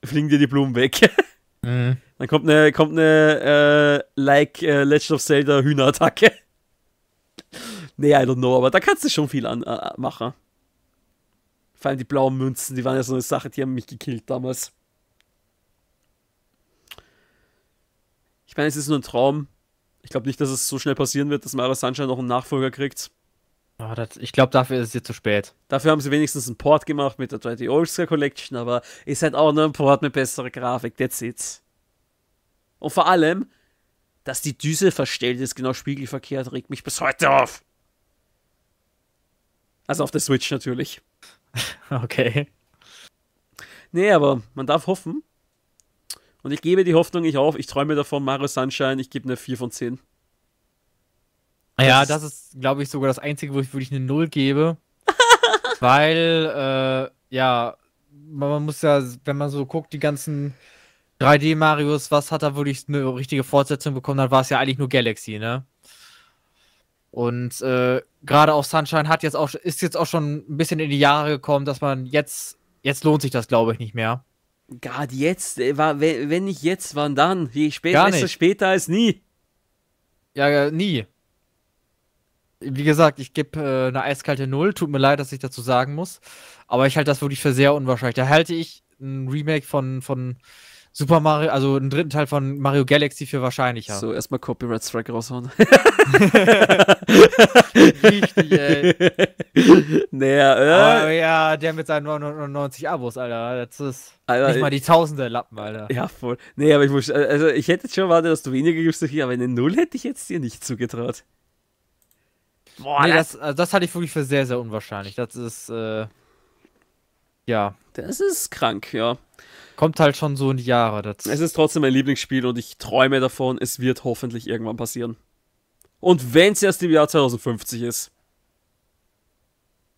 fliegen dir die Blumen weg. (laughs) Mhm. Dann kommt eine, kommt eine äh, like äh, Legend of Zelda Hühnerattacke. (laughs) nee, I don't know, aber da kannst du schon viel an, äh, machen. Vor allem die blauen Münzen, die waren ja so eine Sache, die haben mich gekillt damals. Ich meine, es ist nur ein Traum. Ich glaube nicht, dass es so schnell passieren wird, dass Mario Sunshine noch einen Nachfolger kriegt. Oh, das, ich glaube, dafür ist es jetzt zu spät. Dafür haben sie wenigstens einen Port gemacht mit der 3D Ultra Collection, aber ist halt auch nur ein Port mit besserer Grafik, that's it. Und vor allem, dass die Düse verstellt ist, genau spiegelverkehrt, regt mich bis heute auf. Also auf der Switch natürlich. (laughs) okay. Nee, aber man darf hoffen. Und ich gebe die Hoffnung nicht auf. Ich träume davon, Mario Sunshine, ich gebe eine 4 von 10. Ja, das ist, glaube ich, sogar das Einzige, wo ich wirklich eine Null gebe. (laughs) weil, äh, ja, man, muss ja, wenn man so guckt, die ganzen 3D-Marios, was hat da wirklich eine richtige Fortsetzung bekommen, dann war es ja eigentlich nur Galaxy, ne? Und äh, gerade auch Sunshine hat jetzt auch, ist jetzt auch schon ein bisschen in die Jahre gekommen, dass man jetzt, jetzt lohnt sich das, glaube ich, nicht mehr. Gerade jetzt, äh, wenn nicht jetzt, wann dann? Je später, Gar nicht. später als nie. Ja, nie wie gesagt, ich gebe äh, eine eiskalte Null. Tut mir leid, dass ich dazu sagen muss. Aber ich halte das wirklich für sehr unwahrscheinlich. Da halte ich ein Remake von, von Super Mario, also einen dritten Teil von Mario Galaxy für wahrscheinlicher. So, erstmal Copyright Strike raushauen. (laughs) Richtig, ey. (laughs) Naja, äh. Oh ja, der mit seinen 99 Abos, Alter. Das ist Alter, nicht mal die tausende Lappen, Alter. Ja, voll. Nee, aber ich muss, also ich hätte jetzt schon erwartet, dass du weniger gibst, aber eine Null hätte ich jetzt dir nicht zugetraut. Boah, nee, das, also das halte ich wirklich für sehr, sehr unwahrscheinlich. Das ist, äh, ja. Das ist krank, ja. Kommt halt schon so in die Jahre. dazu. es ist trotzdem mein Lieblingsspiel und ich träume davon, es wird hoffentlich irgendwann passieren. Und wenn es erst im Jahr 2050 ist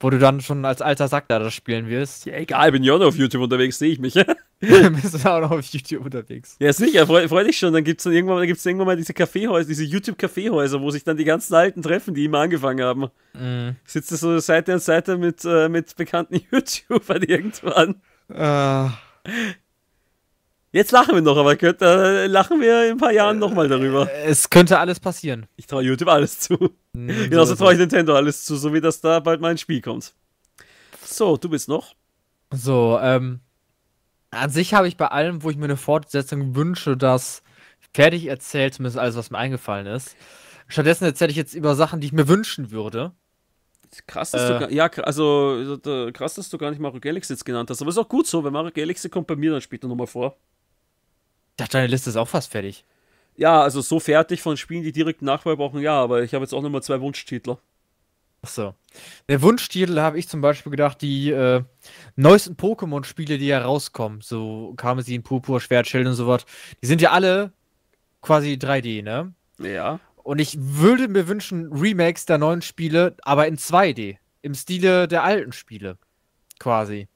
wo du dann schon als alter Sack da das spielen wirst. Ja, egal, bin ja auch noch auf YouTube unterwegs, sehe ich mich. (laughs) (laughs) bist du auch noch auf YouTube unterwegs. Ja, sicher, freu, freu dich schon. Dann gibt es irgendwann, dann irgendwann mal diese Kaffeehäuser, diese YouTube-Kaffeehäuser, wo sich dann die ganzen Alten treffen, die immer angefangen haben. Mhm. Sitzt du so Seite an Seite mit, äh, mit bekannten (laughs) YouTubern irgendwann. Äh. Jetzt lachen wir noch, aber könnt, äh, lachen wir in ein paar Jahren äh, nochmal darüber. Es könnte alles passieren. Ich traue YouTube alles zu. Mm, Genauso traue ich Nintendo alles zu, so wie das da bald mein Spiel kommt. So, du bist noch. So, ähm, an sich habe ich bei allem, wo ich mir eine Fortsetzung wünsche, das fertig erzählt, zumindest alles, was mir eingefallen ist. Stattdessen erzähle ich jetzt über Sachen, die ich mir wünschen würde. Krass, dass äh, du gar, ja, also krass, dass du gar nicht Mario Galaxy jetzt genannt hast. Aber ist auch gut so, wenn Mario Galaxy kommt bei mir dann spielt er nochmal vor dachte, deine Liste ist auch fast fertig. Ja, also so fertig von Spielen, die direkt Nachwahl brauchen, ja, aber ich habe jetzt auch nochmal zwei Wunschtitler. Achso. Der Wunschtitel habe ich zum Beispiel gedacht, die äh, neuesten Pokémon-Spiele, die ja rauskommen, so Karmesin, Purpur, Schwertschild und sowas, die sind ja alle quasi 3D, ne? Ja. Und ich würde mir wünschen, Remakes der neuen Spiele, aber in 2D. Im Stile der alten Spiele. Quasi.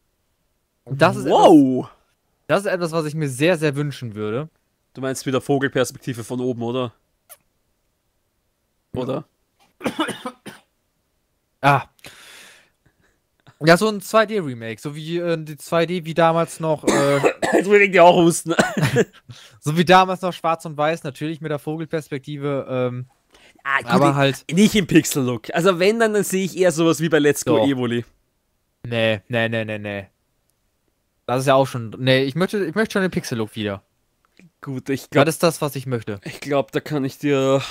Und das ist. Wow! Etwas, das ist etwas, was ich mir sehr, sehr wünschen würde. Du meinst wieder Vogelperspektive von oben, oder? Oder? Ja. ah. Ja, so ein 2D-Remake, so wie äh, die 2D, wie damals noch. Äh, (coughs) Jetzt will ich dir auch husten. (laughs) so wie damals noch Schwarz und Weiß, natürlich mit der Vogelperspektive. Ähm, ah, gut, aber halt. Nicht im Pixel-Look. Also, wenn, dann, dann sehe ich eher sowas wie bei Let's Go so. Evoli. Nee, nee, nee, nee, nee. Das ist ja auch schon. Nee, ich möchte, ich möchte schon den Pixel-Look wieder. Gut, ich glaube. Das ist das, was ich möchte. Ich glaube, da kann ich dir.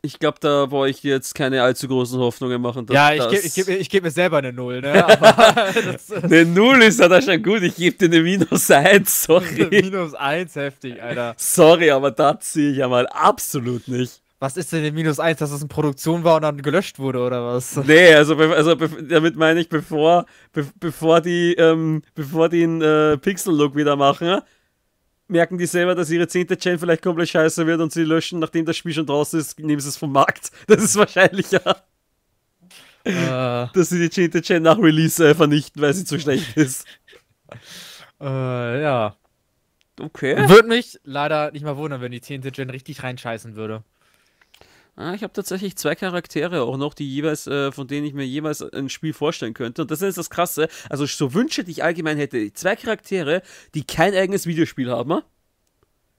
Ich glaube, da wollte ich jetzt keine allzu großen Hoffnungen machen. ja, ich gebe geb, geb, geb mir selber eine Null. Ne? (laughs) eine Null ist ja da schon gut. Ich gebe dir eine Minus 1, (laughs) sorry. Minus 1, heftig, Alter. Sorry, aber da ziehe ich ja mal absolut nicht was ist denn in minus eins, dass es in Produktion war und dann gelöscht wurde oder was? Nee, also, also damit meine ich, bevor, be bevor die, ähm, bevor die einen äh, Pixel-Look wieder machen, merken die selber, dass ihre 10. Gen vielleicht komplett scheiße wird und sie löschen, nachdem das Spiel schon draußen ist, nehmen sie es vom Markt. (laughs) Das ist wahrscheinlicher. Äh. Dass sie die 10. Gen nach Release äh, vernichten, weil sie zu schlecht ist. Äh, ja. Okay. Würde mich leider nicht mal wundern, wenn die 10. Gen richtig reinscheißen würde. Ah, ich habe tatsächlich zwei Charaktere auch noch, die jeweils, äh, von denen ich mir jeweils ein Spiel vorstellen könnte. Und das ist das Krasse. Also so Wünsche, ich allgemein hätte. Zwei Charaktere, die kein eigenes Videospiel haben.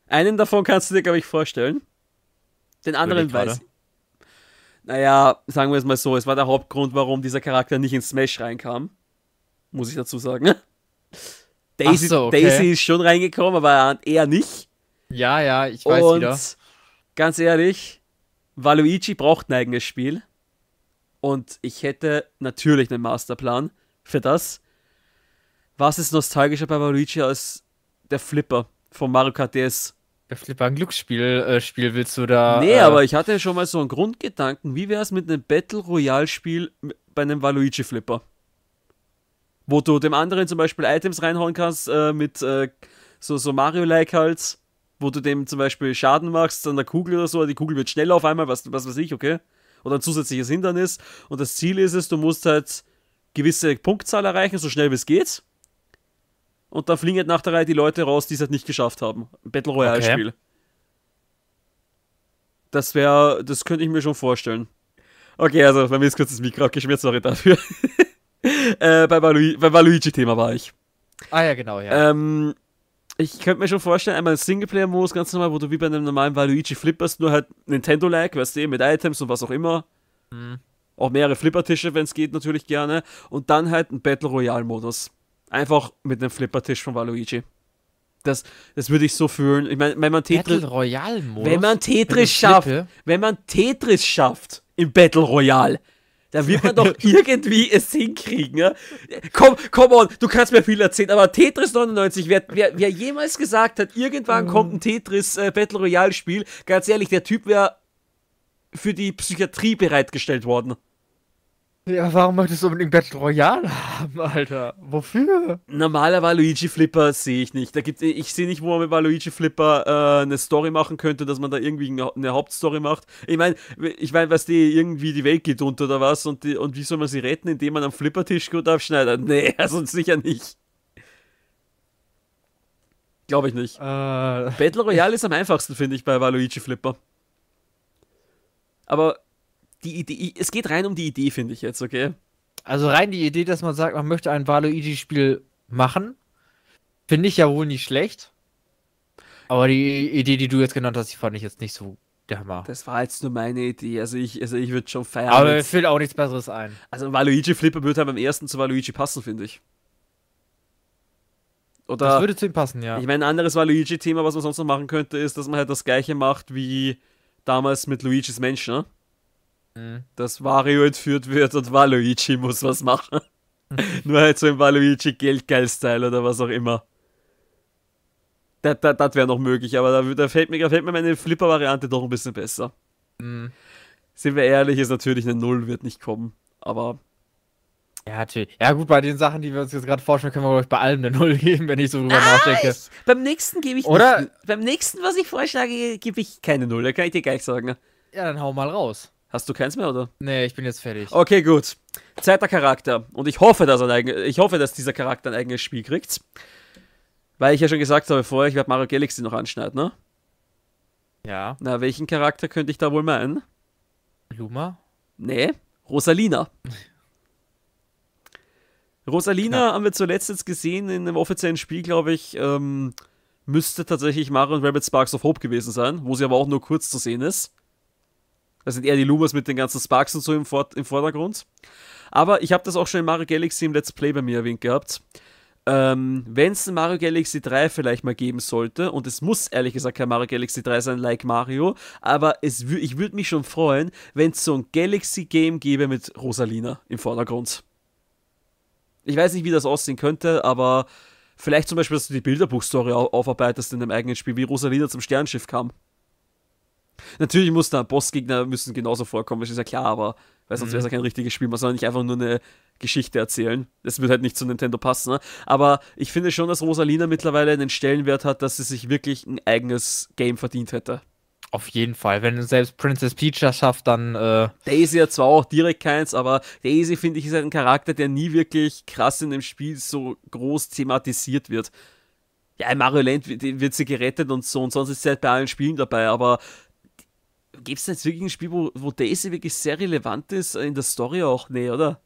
Einen davon kannst du dir, glaube ich, vorstellen. Den anderen weiß ich. Naja, sagen wir es mal so, es war der Hauptgrund, warum dieser Charakter nicht in Smash reinkam. Muss ich dazu sagen. (laughs) Daisy, so, okay. Daisy ist schon reingekommen, aber er nicht. Ja, ja, ich weiß Und, wieder. Ganz ehrlich, Waluigi braucht ein eigenes Spiel. Und ich hätte natürlich einen Masterplan für das. Was ist nostalgischer bei Waluigi als der Flipper von Mario Kart DS? Der Flipper ein Glücksspiel äh, Spiel willst du da. Nee, äh, aber ich hatte schon mal so einen Grundgedanken. Wie wäre es mit einem Battle Royale-Spiel bei einem Waluigi Flipper? Wo du dem anderen zum Beispiel Items reinhauen kannst äh, mit äh, so, so Mario-like halt wo du dem zum Beispiel Schaden machst an der Kugel oder so, die Kugel wird schneller auf einmal, was, was weiß ich, okay? Oder ein zusätzliches Hindernis. Und das Ziel ist es, du musst halt gewisse Punktzahl erreichen, so schnell wie es geht. Und da fliegen halt nach der Reihe die Leute raus, die es halt nicht geschafft haben. Battle Royale-Spiel. Okay. Das wäre, das könnte ich mir schon vorstellen. Okay, also bei mir ist kurz das Mikro geschmiert, sorry dafür. (laughs) äh, beim Waluigi-Thema war ich. Ah ja, genau, ja. Ähm, ich könnte mir schon vorstellen, einmal Singleplayer-Modus ganz normal, wo du wie bei einem normalen Waluigi flipperst, nur halt Nintendo-like, weißt du, eh, mit Items und was auch immer. Mhm. Auch mehrere Flippertische, wenn es geht, natürlich gerne. Und dann halt ein Battle Royale-Modus. Einfach mit einem Flippertisch von Waluigi. Das, das würde ich so fühlen. Ich meine, wenn man Tetris. Battle Royale-Modus? Wenn man Tetris wenn schafft. Wenn man Tetris schafft im Battle Royale da wird man doch (laughs) irgendwie es hinkriegen. Ja? Komm, komm on, du kannst mir viel erzählen, aber Tetris 99, wer, wer, wer jemals gesagt hat, irgendwann mhm. kommt ein Tetris äh, Battle Royale Spiel, ganz ehrlich, der Typ wäre für die Psychiatrie bereitgestellt worden. Ja, warum möchtest du unbedingt Battle Royale haben, Alter? Wofür? Normaler Waluigi Flipper sehe ich nicht. Da gibt, ich sehe nicht, wo man mit Waluigi Flipper äh, eine Story machen könnte, dass man da irgendwie eine Hauptstory macht. Ich meine, ich meine, was die irgendwie die Welt geht unter oder was und, die, und wie soll man sie retten, indem man am Flippertisch gut abschneidet? (laughs) Nee, sonst also sicher nicht. Glaube ich nicht. Äh, Battle Royale ist am einfachsten, finde ich, bei Waluigi Flipper. Aber die Idee, es geht rein um die Idee, finde ich jetzt, okay? Also rein die Idee, dass man sagt, man möchte ein Waluigi-Spiel machen, finde ich ja wohl nicht schlecht. Aber die Idee, die du jetzt genannt hast, die fand ich jetzt nicht so der Hammer. Das war jetzt nur meine Idee. Also ich, also ich würde schon feiern. Aber mir fällt auch nichts Besseres ein. Also ein Waluigi Flipper würde halt beim ersten zu Waluigi passen, finde ich. Oder, das würde zu ihm passen, ja. Ich meine, ein anderes Waluigi-Thema, was man sonst noch machen könnte, ist, dass man halt das gleiche macht wie damals mit Luigi's Mensch, ne? Mhm. Dass Wario entführt wird und Waluigi muss was machen. (laughs) Nur halt so im Waluigi Geldgeil-Style oder was auch immer. Das, das, das wäre noch möglich, aber da, da, fällt mir, da fällt mir meine Flipper-Variante doch ein bisschen besser. Mhm. Sind wir ehrlich, ist natürlich eine Null wird nicht kommen, aber. Ja, natürlich. Ja, gut, bei den Sachen, die wir uns jetzt gerade vorstellen, können wir, euch bei allem eine Null geben, wenn ich so drüber ah, nachdenke. Ich, beim nächsten gebe ich. Oder? Nicht, beim nächsten, was ich vorschlage, gebe ich keine Null, da kann ich dir gleich sagen. Ne? Ja, dann hau mal raus. Hast du keins mehr, oder? Nee, ich bin jetzt fertig. Okay, gut. Zweiter Charakter. Und ich hoffe, dass, ein eigen, ich hoffe, dass dieser Charakter ein eigenes Spiel kriegt. Weil ich ja schon gesagt habe vorher, ich werde Mario Galaxy noch anschneiden, ne? Ja. Na, welchen Charakter könnte ich da wohl meinen? Luma? Nee, Rosalina. Rosalina Klar. haben wir zuletzt jetzt gesehen in einem offiziellen Spiel, glaube ich. Ähm, müsste tatsächlich Mario und Rabbit Sparks of Hope gewesen sein, wo sie aber auch nur kurz zu sehen ist. Das sind eher die Lumas mit den ganzen Sparks und so im, Vor im Vordergrund. Aber ich habe das auch schon in Mario Galaxy im Let's Play bei mir erwähnt gehabt. Ähm, Wenn es ein Mario Galaxy 3 vielleicht mal geben sollte, und es muss ehrlich gesagt kein Mario Galaxy 3 sein, like Mario, aber es ich würde mich schon freuen, wenn es so ein Galaxy-Game gäbe mit Rosalina im Vordergrund. Ich weiß nicht, wie das aussehen könnte, aber vielleicht zum Beispiel, dass du die Bilderbuchstory aufarbeitest in dem eigenen Spiel, wie Rosalina zum Sternschiff kam. Natürlich muss da Bossgegner müssen genauso vorkommen, das ist ja klar, aber weil sonst wäre es mhm. ja kein richtiges Spiel. Man soll nicht einfach nur eine Geschichte erzählen. Das wird halt nicht zu Nintendo passen. Ne? Aber ich finde schon, dass Rosalina mittlerweile einen Stellenwert hat, dass sie sich wirklich ein eigenes Game verdient hätte. Auf jeden Fall. Wenn selbst Princess Peach das schafft, dann. Äh Daisy hat zwar auch direkt keins, aber Daisy, finde ich, ist halt ein Charakter, der nie wirklich krass in dem Spiel so groß thematisiert wird. Ja, in Mario Land wird sie gerettet und so, und sonst ist sie halt bei allen Spielen dabei, aber gibt es jetzt wirklich ein Spiel, wo, wo Daisy wirklich sehr relevant ist, äh, in der Story auch? Nee, oder?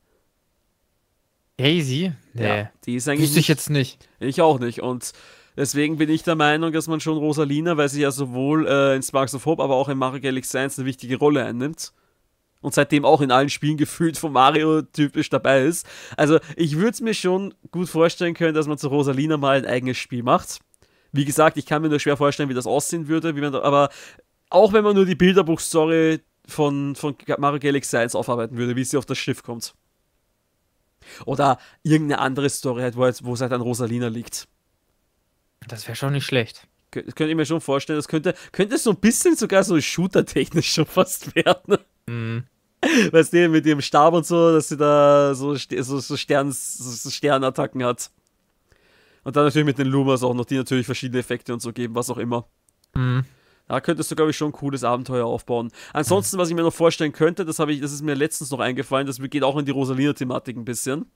Daisy? Nee. Ja, die ist eigentlich. Wüsste ich jetzt nicht. Ich auch nicht. Und deswegen bin ich der Meinung, dass man schon Rosalina, weil sie ja sowohl äh, in Sparks of Hope, aber auch in Mario Galaxy 1 eine wichtige Rolle einnimmt und seitdem auch in allen Spielen gefühlt von Mario typisch dabei ist. Also ich würde es mir schon gut vorstellen können, dass man zu Rosalina mal ein eigenes Spiel macht. Wie gesagt, ich kann mir nur schwer vorstellen, wie das aussehen würde, wie man da, aber auch wenn man nur die Bilderbuchstory von, von Mario Galaxy 1 aufarbeiten würde, wie sie auf das Schiff kommt. Oder irgendeine andere Story halt, wo, halt, wo es halt an Rosalina liegt. Das wäre schon nicht schlecht. Das könnte ich mir schon vorstellen, das könnte, könnte so ein bisschen sogar so shooter-technisch schon fast werden. Mhm. Weißt du, mit ihrem Stab und so, dass sie da so, so, so, Stern, so Sternattacken hat. Und dann natürlich mit den Lumas auch noch, die natürlich verschiedene Effekte und so geben, was auch immer. Mhm. Da könntest du, glaube ich, schon ein cooles Abenteuer aufbauen. Ansonsten, was ich mir noch vorstellen könnte, das, ich, das ist mir letztens noch eingefallen, das geht auch in die Rosalina-Thematik ein bisschen.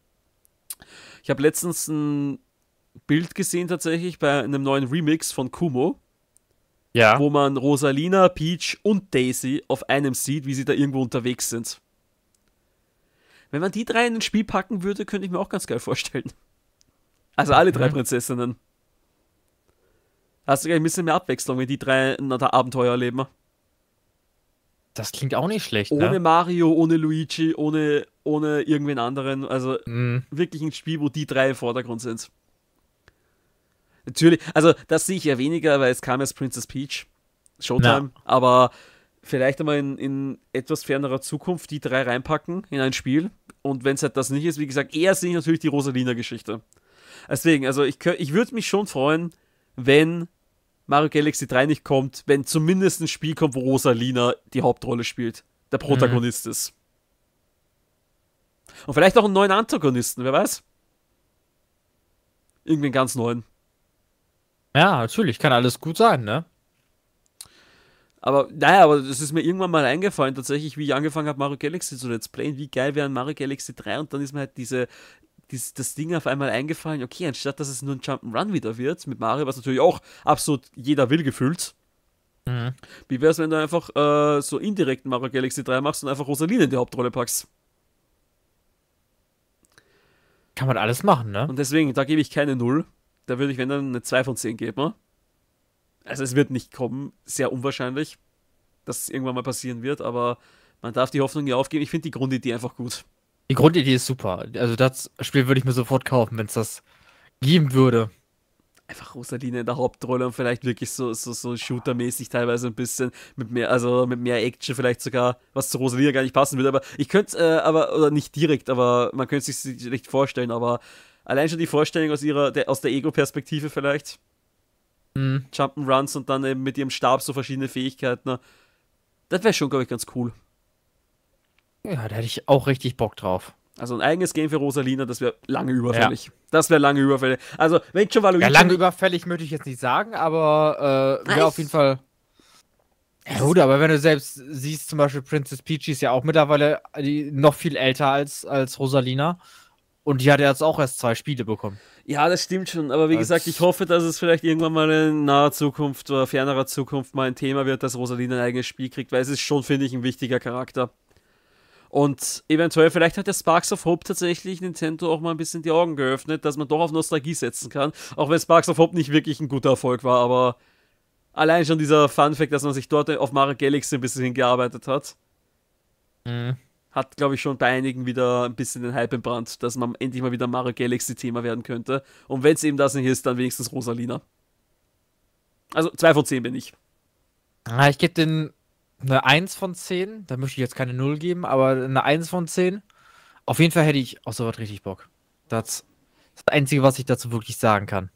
Ich habe letztens ein Bild gesehen, tatsächlich, bei einem neuen Remix von Kumo. Ja. Wo man Rosalina, Peach und Daisy auf einem sieht, wie sie da irgendwo unterwegs sind. Wenn man die drei in ein Spiel packen würde, könnte ich mir auch ganz geil vorstellen. Also alle drei mhm. Prinzessinnen. Hast du gleich ein bisschen mehr Abwechslung, wenn die drei ein Abenteuer erleben. Das klingt auch nicht schlecht. Ohne ne? Mario, ohne Luigi, ohne, ohne irgendwen anderen. Also mm. wirklich ein Spiel, wo die drei im Vordergrund sind. Natürlich, also das sehe ich ja weniger, weil es kam erst Princess Peach. Showtime. Na. Aber vielleicht einmal in, in etwas fernerer Zukunft die drei reinpacken in ein Spiel. Und wenn es halt das nicht ist, wie gesagt, eher sehe ich natürlich die Rosalina-Geschichte. Deswegen, also ich, ich würde mich schon freuen, wenn Mario Galaxy 3 nicht kommt, wenn zumindest ein Spiel kommt, wo Rosalina die Hauptrolle spielt, der Protagonist mhm. ist. Und vielleicht auch einen neuen Antagonisten, wer weiß. Irgendwie einen ganz neuen. Ja, natürlich, kann alles gut sein, ne? Aber, naja, aber das ist mir irgendwann mal eingefallen, tatsächlich, wie ich angefangen habe, Mario Galaxy zu Let's Playen, wie geil wäre ein Mario Galaxy 3 und dann ist mir halt diese dieses, das Ding auf einmal eingefallen, okay, anstatt dass es nur ein Jump'n'Run wieder wird, mit Mario, was natürlich auch absolut jeder will gefühlt. Mhm. Wie wäre es, wenn du einfach äh, so indirekt Mario Galaxy 3 machst und einfach Rosaline in die Hauptrolle packst? Kann man alles machen, ne? Und deswegen, da gebe ich keine Null. Da würde ich, wenn dann, eine 2 von 10 geben. Ne? Also es wird nicht kommen, sehr unwahrscheinlich, dass es irgendwann mal passieren wird, aber man darf die Hoffnung nie aufgeben. Ich finde die Grundidee einfach gut. Die Grundidee ist super. Also das Spiel würde ich mir sofort kaufen, wenn es das geben würde. Einfach Rosaline in der Hauptrolle und vielleicht wirklich so, so, so Shooter-mäßig teilweise ein bisschen mit mehr, also mit mehr Action vielleicht sogar, was zu Rosaline gar nicht passen würde, aber ich könnte äh, aber, oder nicht direkt, aber man könnte es sich nicht vorstellen, aber allein schon die Vorstellung aus ihrer, der, aus der Ego-Perspektive vielleicht. Mhm. Jump'n'Runs und dann eben mit ihrem Stab so verschiedene Fähigkeiten. Das wäre schon, glaube ich, ganz cool. Ja, da hätte ich auch richtig Bock drauf. Also ein eigenes Game für Rosalina, das wäre lange überfällig. Ja. Das wäre lange überfällig. Also, wenn schon Waluigi. Ja, lange überfällig möchte ich jetzt nicht sagen, aber äh, wäre auf jeden Fall. Ja, gut, aber wenn du selbst siehst, zum Beispiel Princess Peachy ist ja auch mittlerweile noch viel älter als, als Rosalina. Und die hat jetzt auch erst zwei Spiele bekommen. Ja, das stimmt schon. Aber wie das gesagt, ich hoffe, dass es vielleicht irgendwann mal in naher Zukunft oder fernerer Zukunft mal ein Thema wird, dass Rosalina ein eigenes Spiel kriegt, weil es ist schon, finde ich, ein wichtiger Charakter. Und eventuell, vielleicht hat der Sparks of Hope tatsächlich Nintendo auch mal ein bisschen die Augen geöffnet, dass man doch auf Nostalgie setzen kann. Auch wenn Sparks of Hope nicht wirklich ein guter Erfolg war, aber allein schon dieser Fun-Fact, dass man sich dort auf Mario Galaxy ein bisschen hingearbeitet hat, mhm. hat, glaube ich, schon bei einigen wieder ein bisschen den Hype entbrannt, dass man endlich mal wieder Mario Galaxy-Thema werden könnte. Und wenn es eben das nicht ist, dann wenigstens Rosalina. Also 2 von 10 bin ich. Ah, ich gebe den eine 1 von 10. Da möchte ich jetzt keine 0 geben, aber eine 1 von 10. Auf jeden Fall hätte ich auch sowas richtig Bock. Das ist das Einzige, was ich dazu wirklich sagen kann.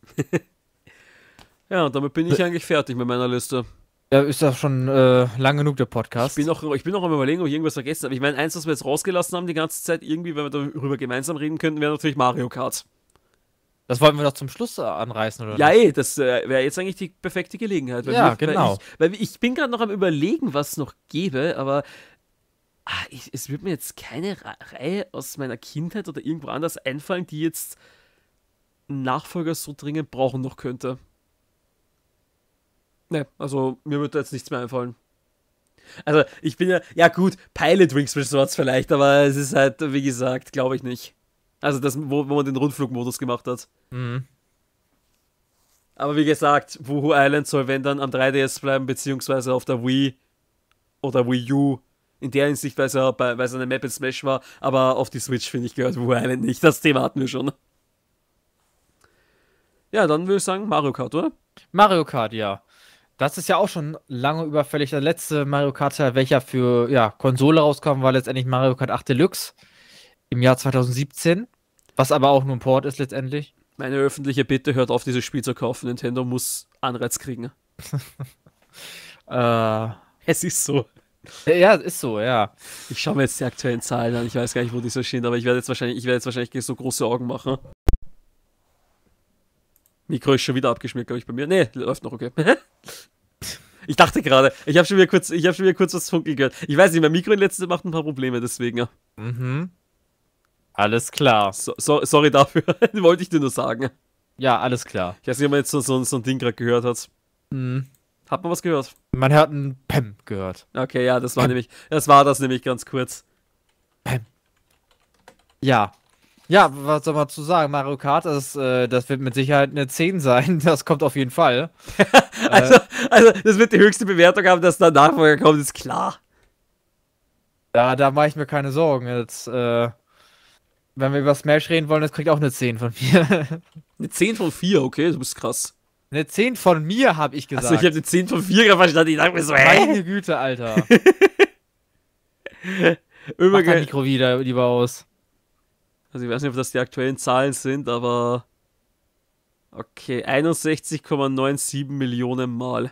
(laughs) ja, und damit bin ich eigentlich fertig mit meiner Liste. ja, ist ja schon äh, lang genug der Podcast. Ich bin, noch, ich bin noch am überlegen, ob ich irgendwas vergessen habe. Ich meine, eins, was wir jetzt rausgelassen haben die ganze Zeit, irgendwie, wenn wir darüber gemeinsam reden könnten, wäre natürlich Mario Kart. Das wollten wir doch zum Schluss äh, anreißen, oder? Ja, nicht? ey, das äh, wäre jetzt eigentlich die perfekte Gelegenheit. Weil ja, wir, genau. Weil ich, weil ich bin gerade noch am Überlegen, was es noch gäbe, aber ach, ich, es wird mir jetzt keine Reihe aus meiner Kindheit oder irgendwo anders einfallen, die jetzt einen Nachfolger so dringend brauchen noch könnte. Ne, also mir würde jetzt nichts mehr einfallen. Also, ich bin ja, ja gut, Pilot Wings Resorts vielleicht, aber es ist halt, wie gesagt, glaube ich nicht. Also das, wo, wo man den Rundflugmodus gemacht hat. Mhm. Aber wie gesagt, Wuhu Island soll wenn dann am 3DS bleiben, beziehungsweise auf der Wii oder Wii U. In der Hinsicht, weil es eine Map in Smash war, aber auf die Switch, finde ich, gehört Wuhu Island nicht. Das Thema hatten wir schon. Ja, dann würde ich sagen, Mario Kart, oder? Mario Kart, ja. Das ist ja auch schon lange überfällig. Der letzte Mario Kart, welcher für ja, Konsole rauskam, war letztendlich Mario Kart 8 Deluxe im Jahr 2017, was aber auch nur ein Port ist letztendlich. Meine öffentliche Bitte hört auf, dieses Spiel zu kaufen. Nintendo muss Anreiz kriegen. (laughs) äh, es ist so. Äh, ja, es ist so, ja. Ich schaue mir jetzt die aktuellen Zahlen an. Ich weiß gar nicht, wo die so stehen, aber ich werde jetzt wahrscheinlich, ich werde jetzt wahrscheinlich so große Augen machen. Mikro ist schon wieder abgeschmiert, glaube ich, bei mir. Nee, läuft noch okay. (laughs) ich dachte gerade, ich habe schon wieder ich habe schon wieder kurz was funkeln gehört. Ich weiß nicht, mein Mikro in letzter Zeit macht ein paar Probleme deswegen. Mhm. Alles klar. So, so, sorry dafür, (laughs) wollte ich dir nur sagen. Ja, alles klar. Ich weiß nicht, ob man jetzt so, so, so ein Ding gerade gehört hat. Mhm. Hat man was gehört? Man hat ein Pem gehört. Okay, ja, das war Pem. nämlich, das war das nämlich ganz kurz. Pem. Ja. Ja, was soll man zu sagen? Mario Kart, das, äh, das wird mit Sicherheit eine 10 sein. (laughs) Das kommt auf jeden Fall. (laughs) also, äh, also, das wird die höchste Bewertung haben, dass da Nachfolger kommt, ist klar. Ja, da mache ich mir keine Sorgen. Jetzt, äh, wenn wir über Smash reden wollen, das kriegt auch eine 10 von mir. (laughs) eine 10 von 4, okay, du bist krass. Eine 10 von mir, habe ich gesagt. Achso, ich habe eine 10 von 4 verstanden. Ich dachte mir so, hä? Meine Güte, Alter. (laughs) Übrigens. Mach dein Mikro wieder lieber aus. Also, ich weiß nicht, ob das die aktuellen Zahlen sind, aber. Okay, 61,97 Millionen Mal.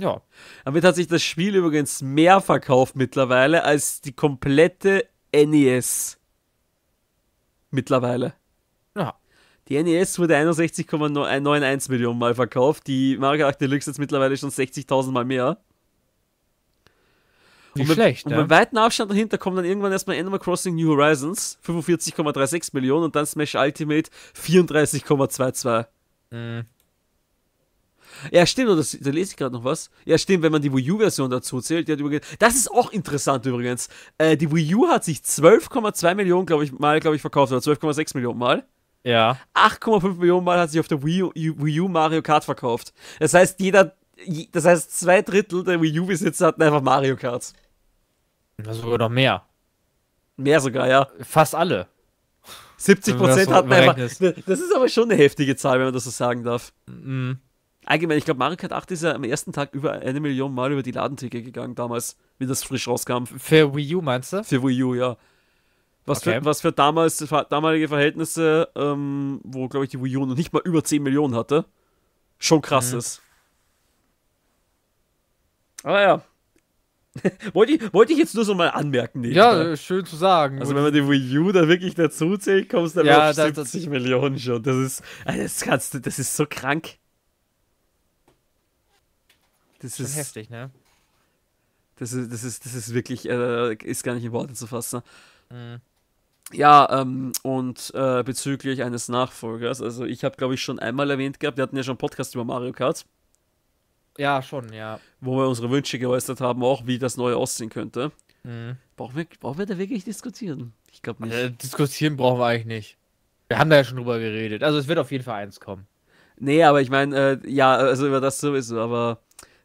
Ja. Damit hat sich das Spiel übrigens mehr verkauft mittlerweile als die komplette NES mittlerweile. Ja. Die NES wurde 61,91 Millionen Mal verkauft, die Mario Kart Deluxe jetzt mittlerweile schon 60.000 Mal mehr. Nicht und schlecht, mit, ja. Und mit weiten Abstand dahinter kommen dann irgendwann erstmal Animal Crossing New Horizons, 45,36 Millionen und dann Smash Ultimate 34,22. Mhm. Ja, stimmt, oder da lese ich gerade noch was. Ja, stimmt, wenn man die Wii U-Version dazu zählt, die hat übrigens. Das ist auch interessant übrigens. Äh, die Wii U hat sich 12,2 Millionen, glaube ich, mal, glaube ich, verkauft, oder 12,6 Millionen Mal. Ja. 8,5 Millionen Mal hat sich auf der Wii U, Wii U Mario Kart verkauft. Das heißt, jeder, das heißt, zwei Drittel der Wii U-Besitzer hatten einfach Mario Karts. Also sogar noch mehr. Mehr sogar, ja. Fast alle. 70 hatten einfach. Das ist aber schon eine heftige Zahl, wenn man das so sagen darf. Mhm. Allgemein, ich glaube, Mario Kart 8 ist ja am ersten Tag über eine Million Mal über die Ladentheke gegangen damals, wie das frisch rauskam. Für Wii U meinst du? Für Wii U, ja. Was, okay. für, was für damals, damalige Verhältnisse, ähm, wo, glaube ich, die Wii U noch nicht mal über 10 Millionen hatte, schon krass mhm. ist. Aber ja. (laughs) wollte, ich, wollte ich jetzt nur so mal anmerken. Nebenbei. Ja, schön zu sagen. Also, wenn man die Wii U da wirklich dazu zählt, kommst du dann ja, auf das, 70 das, Millionen schon. Das ist, also, das, kannst du, das ist so krank. Das Schon ist heftig, ne? Das ist, das ist, das ist wirklich, äh, ist gar nicht in Worte zu fassen. Mhm. Ja, ähm, und äh, bezüglich eines Nachfolgers, also ich habe, glaube ich, schon einmal erwähnt gehabt, wir hatten ja schon einen Podcast über Mario Kart. Ja, schon, ja. Wo wir unsere Wünsche geäußert haben, auch wie das neue aussehen könnte. Mhm. Brauchen, wir, brauchen wir da wirklich diskutieren? Ich glaube nicht. Äh, diskutieren brauchen wir eigentlich nicht. Wir haben da ja schon drüber geredet. Also es wird auf jeden Fall eins kommen. Nee, aber ich meine, äh, ja, also über das sowieso, aber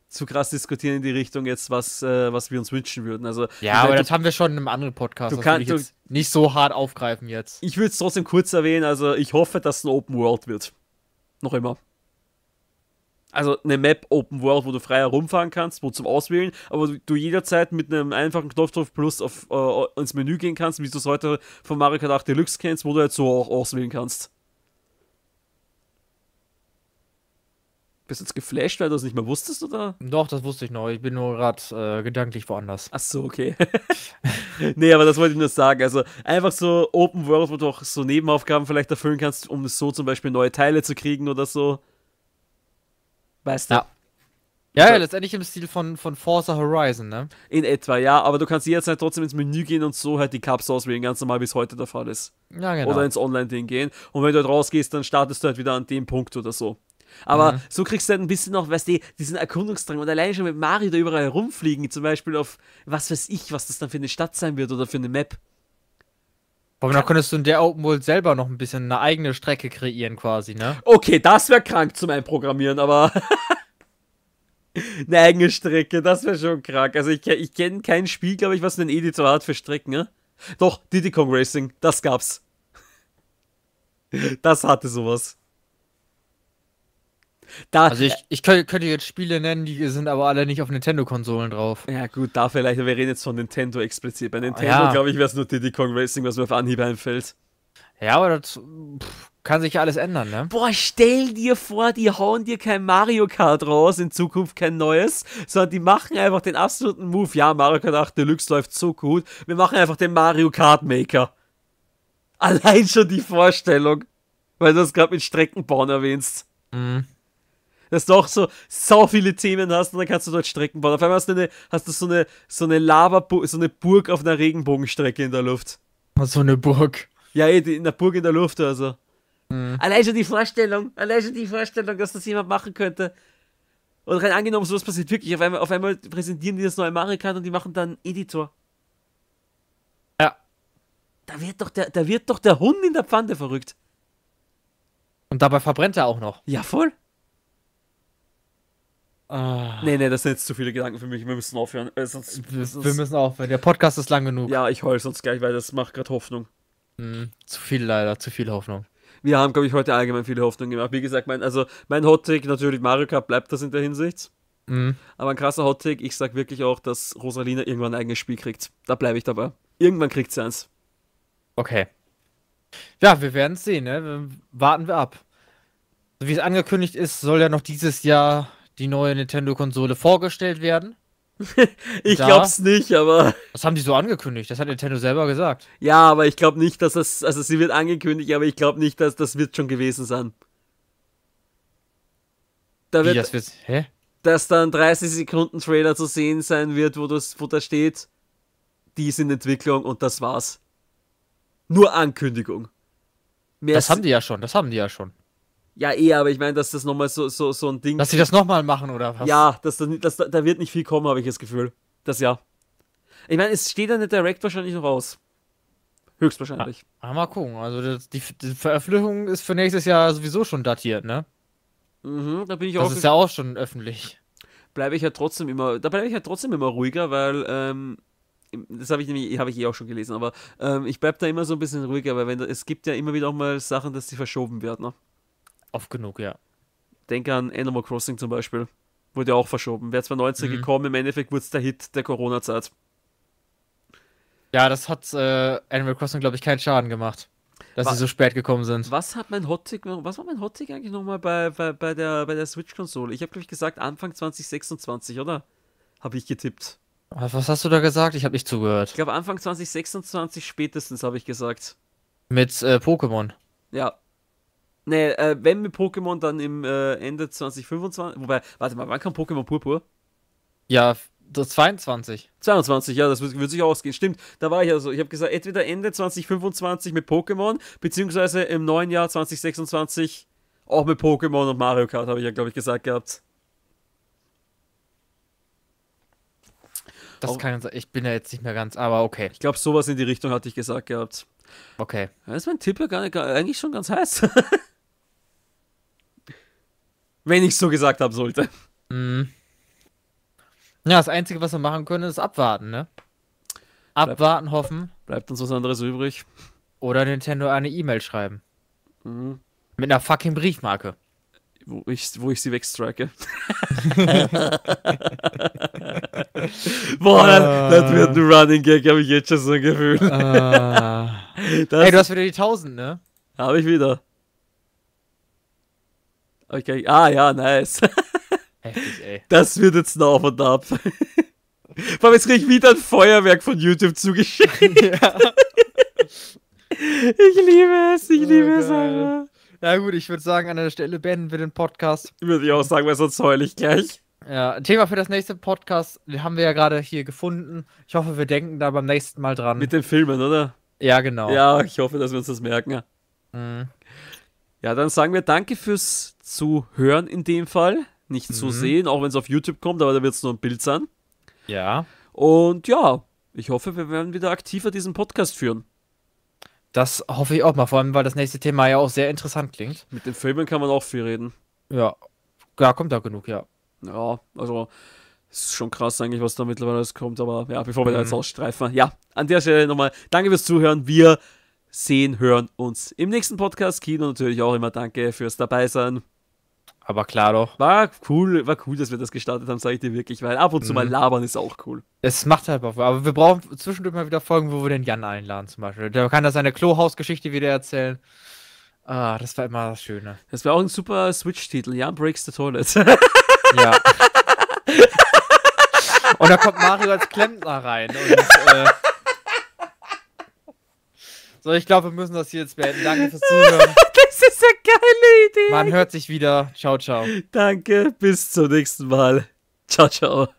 zu krass diskutieren in die Richtung jetzt, was, äh, was wir uns wünschen würden. Also, ja, aber das haben wir schon in einem anderen Podcast. Du kannst kann, nicht so hart aufgreifen jetzt. Ich würde es trotzdem kurz erwähnen. Also ich hoffe, dass es ein Open World wird. Noch immer. Also eine Map Open World, wo du frei herumfahren kannst, wo zum Auswählen, aber du jederzeit mit einem einfachen Knopfdruck plus auf, äh, ins Menü gehen kannst, wie du es heute von Mario Kart 8 Deluxe kennst, wo du halt so auch auswählen kannst. Bist du jetzt geflasht, weil du es nicht mehr wusstest, oder? Doch, das wusste ich noch. Ich bin nur gerade äh, gedanklich woanders. Ach so, okay. (laughs) nee, aber das wollte ich nur sagen. Also einfach so Open World, wo du auch so Nebenaufgaben vielleicht erfüllen kannst, um so zum Beispiel neue Teile zu kriegen oder so. Weißt du? Ja. Ja, ja, also letztendlich im Stil von, von Forza Horizon, ne? In etwa, ja, aber du kannst jederzeit halt trotzdem ins Menü gehen und so halt die Cups auswählen, ganz normal, wie es heute der Fall ist. Ja, genau. Oder ins Online-Ding gehen. Und wenn du halt rausgehst, dann startest du halt wieder an dem Punkt oder so. Aber mhm. so kriegst du dann ein bisschen noch, weißt du, diesen Erkundungsdrang. Und alleine schon mit Mario da überall herumfliegen, zum Beispiel auf was weiß ich, was das dann für eine Stadt sein wird oder für eine Map. Aber genau, dann könntest du in der Open World selber noch ein bisschen eine eigene Strecke kreieren, quasi, ne? Okay, das wäre krank zum Einprogrammieren, aber. (laughs) eine eigene Strecke, das wäre schon krank. Also, ich, ich kenne kein Spiel, glaube ich, was einen Editor hat für Strecken, ne? Doch, Diddy Kong Racing, das gab's. (laughs) Das hatte sowas. Da, also ich, ich könnte, könnte jetzt Spiele nennen, die sind aber alle nicht auf Nintendo-Konsolen drauf. Ja gut, da vielleicht, wir reden jetzt von Nintendo explizit. Bei Nintendo, ja. glaube ich, wäre es nur Diddy Kong Racing, was mir auf Anhieb einfällt. Ja, aber das pff, kann sich ja alles ändern, ne? Boah, stell dir vor, die hauen dir kein Mario Kart raus, in Zukunft kein neues, sondern die machen einfach den absoluten Move. Ja, Mario Kart 8 Deluxe läuft so gut, wir machen einfach den Mario Kart Maker. Allein schon die Vorstellung, weil du das gerade mit Streckenbauen erwähnst. Mhm dass du auch so sau viele Themen hast und dann kannst du dort Strecken bauen. Auf einmal hast du, eine, hast du so eine, so eine Lava, so eine Burg auf einer Regenbogenstrecke in der Luft. So eine Burg. Ja, eh, in der Burg in der Luft, also. Mhm. Allein schon die Vorstellung, allein schon die Vorstellung, dass das jemand machen könnte. Und rein angenommen, sowas passiert wirklich. Auf einmal, auf einmal präsentieren die das neue Mario Kart und die machen dann Editor. Ja. Da wird doch der, da wird doch der Hund in der Pfanne verrückt. Und dabei verbrennt er auch noch. Ja, voll. Ah. Nee, nee, das sind jetzt zu viele Gedanken für mich. Wir müssen aufhören. Äh, sonst, wir müssen aufhören. Der Podcast ist lang genug. Ja, ich heule sonst gleich, weil das macht gerade Hoffnung. Hm, zu viel leider, zu viel Hoffnung. Wir haben, glaube ich, heute allgemein viele Hoffnungen gemacht. Wie gesagt, mein, also mein Hot-Take natürlich Mario Kart bleibt das in der Hinsicht. Mhm. Aber ein krasser Hot-Take, ich sag wirklich auch, dass Rosalina irgendwann ein eigenes Spiel kriegt. Da bleibe ich dabei. Irgendwann kriegt sie eins. Okay. Ja, wir werden es sehen, ne? Warten wir ab. Wie es angekündigt ist, soll ja noch dieses Jahr die neue Nintendo-Konsole vorgestellt werden. (laughs) ich da, glaub's nicht, aber. (laughs) Das haben die so angekündigt, das hat Nintendo selber gesagt. Ja, aber ich glaube nicht, dass das. Also sie wird angekündigt, aber ich glaube nicht, dass das wird schon gewesen sein. Da wird, Wie, das wird. Hä? Dass dann 30 Sekunden Trailer zu sehen sein wird, wo, das, wo da steht, die ist in Entwicklung und das war's. Nur Ankündigung. Mehr das haben die ja schon, das haben die ja schon. Ja, eh, aber ich meine, dass das nochmal so, so, so ein Ding. Dass sie das nochmal machen, oder was? Ja, dass, dass, da, da wird nicht viel kommen, habe ich das Gefühl. Das ja. Ich meine, es steht dann der Direct wahrscheinlich noch aus. Höchstwahrscheinlich. Ja, ah, ah, mal gucken. Also die, die, Veröffentlichung ist für nächstes Jahr sowieso schon datiert, ne? Mhm, da bin ich das auch. Das ist ja auch schon öffentlich. Bleibe ich ja trotzdem immer. Da bleibe ich ja trotzdem immer ruhiger, weil ähm, das habe ich nämlich, habe ich eh auch schon gelesen, aber ähm, ich bleibe da immer so ein bisschen ruhiger, weil wenn, es gibt ja immer wieder auch mal Sachen, dass die verschoben werden. Ne? Oft genug, ja. Denke an Animal Crossing zum Beispiel. Wurde ja auch verschoben. Wäre 2019 mhm. gekommen, im Endeffekt wurde es der Hit der Corona-Zeit. Ja, das hat äh, Animal Crossing, glaube ich, keinen Schaden gemacht, dass was, sie so spät gekommen sind. Was hat mein Hottake, was war mein Hottake eigentlich nochmal bei, bei, bei der, bei der Switch-Konsole? Ich habe, glaube ich, gesagt Anfang 2026, oder? Habe ich getippt. Was hast du da gesagt? Ich habe nicht zugehört. Ich glaube Anfang 2026 spätestens, habe ich gesagt. Mit äh, Pokémon. Ja, Nee, äh, wenn mit Pokémon, dann im äh, Ende 2025. Wobei, warte mal, wann kam Pokémon Purpur? Ja, das 22. 22, ja, das wird, sich ausgehen. Stimmt, da war ich also. Ich habe gesagt, entweder Ende 2025 mit Pokémon, beziehungsweise im neuen Jahr 2026 auch mit Pokémon und Mario Kart, habe ich ja, glaube ich, gesagt gehabt. Das auch, kann ich bin ja jetzt nicht mehr ganz, aber okay. Ich glaube, sowas in die Richtung hatte ich gesagt gehabt. Okay. Das ist mein Tipp ja gar nicht, gar, eigentlich schon ganz heiß. (laughs) Wenn ich so gesagt haben sollte. Mhm. Ja, das Einzige, was wir machen können, ist abwarten, ne? Abwarten, bleibt, hoffen. Bleibt uns was anderes übrig. Oder Nintendo eine E-Mail schreiben. Mhm. Mit einer fucking Briefmarke. Wo ich, wo ich sie wegstrike. (laughs) Boah, uh, das wird ein Running Gag, habe ich jetzt schon so ein Gefühl. Uh, (laughs) Ey, du hast wieder die 1000, ne? Habe ich wieder. Okay, ah ja, nice. (laughs) Heftig, ey. Das wird jetzt ein Auf und Ab. (laughs) Vor allem jetzt krieg ich wieder ein Feuerwerk von YouTube zugeschickt. (laughs) Ja. Ich liebe es, ich oh, liebe geil. es einfach. Ja gut, ich würde sagen, an der Stelle beenden wir den Podcast. Würde ich auch sagen, weil sonst heule ich gleich. Ja, Thema für das nächste Podcast haben wir ja gerade hier gefunden. Ich hoffe, wir denken da beim nächsten Mal dran. Mit den Filmen, oder? Ja, genau. Ja, ich hoffe, dass wir uns das merken. Mhm. Ja, dann sagen wir danke fürs zu hören in dem Fall, nicht mhm. zu sehen, auch wenn es auf YouTube kommt, aber da wird es nur ein Bild sein. Ja. Und ja, ich hoffe, wir werden wieder aktiver diesen Podcast führen. Das hoffe ich auch mal, vor allem, weil das nächste Thema ja auch sehr interessant klingt. Mit den Filmen kann man auch viel reden. Ja, da kommt da genug, ja. Ja, also ist schon krass eigentlich, was da mittlerweile alles kommt, aber ja, bevor wir mhm. da jetzt mhm. ausstreifen. Ja, an der Stelle nochmal danke fürs Zuhören. Wir sehen, hören uns im nächsten Podcast. Kino natürlich auch immer danke fürs Dabeisein. Aber klar doch. War cool, war cool, dass wir das gestartet haben, sage ich dir wirklich, weil ab und zu mhm. mal labern ist auch cool. Es macht halt auch, aber wir brauchen zwischendurch mal wieder Folgen, wo wir den Jan einladen zum Beispiel. Der kann da seine Klohausgeschichte wieder erzählen. Ah, das war immer das Schöne. Das war auch ein super Switch-Titel, Jan Breaks the Toilet. ja. und da kommt Mario als Klempner rein und, äh, So, ich glaube, wir müssen das hier jetzt beenden. Danke fürs Zuhören ist ja geile Idee. Man hört sich wieder. Ciao, ciao. Danke, bis zum nächsten Mal. Ciao, ciao.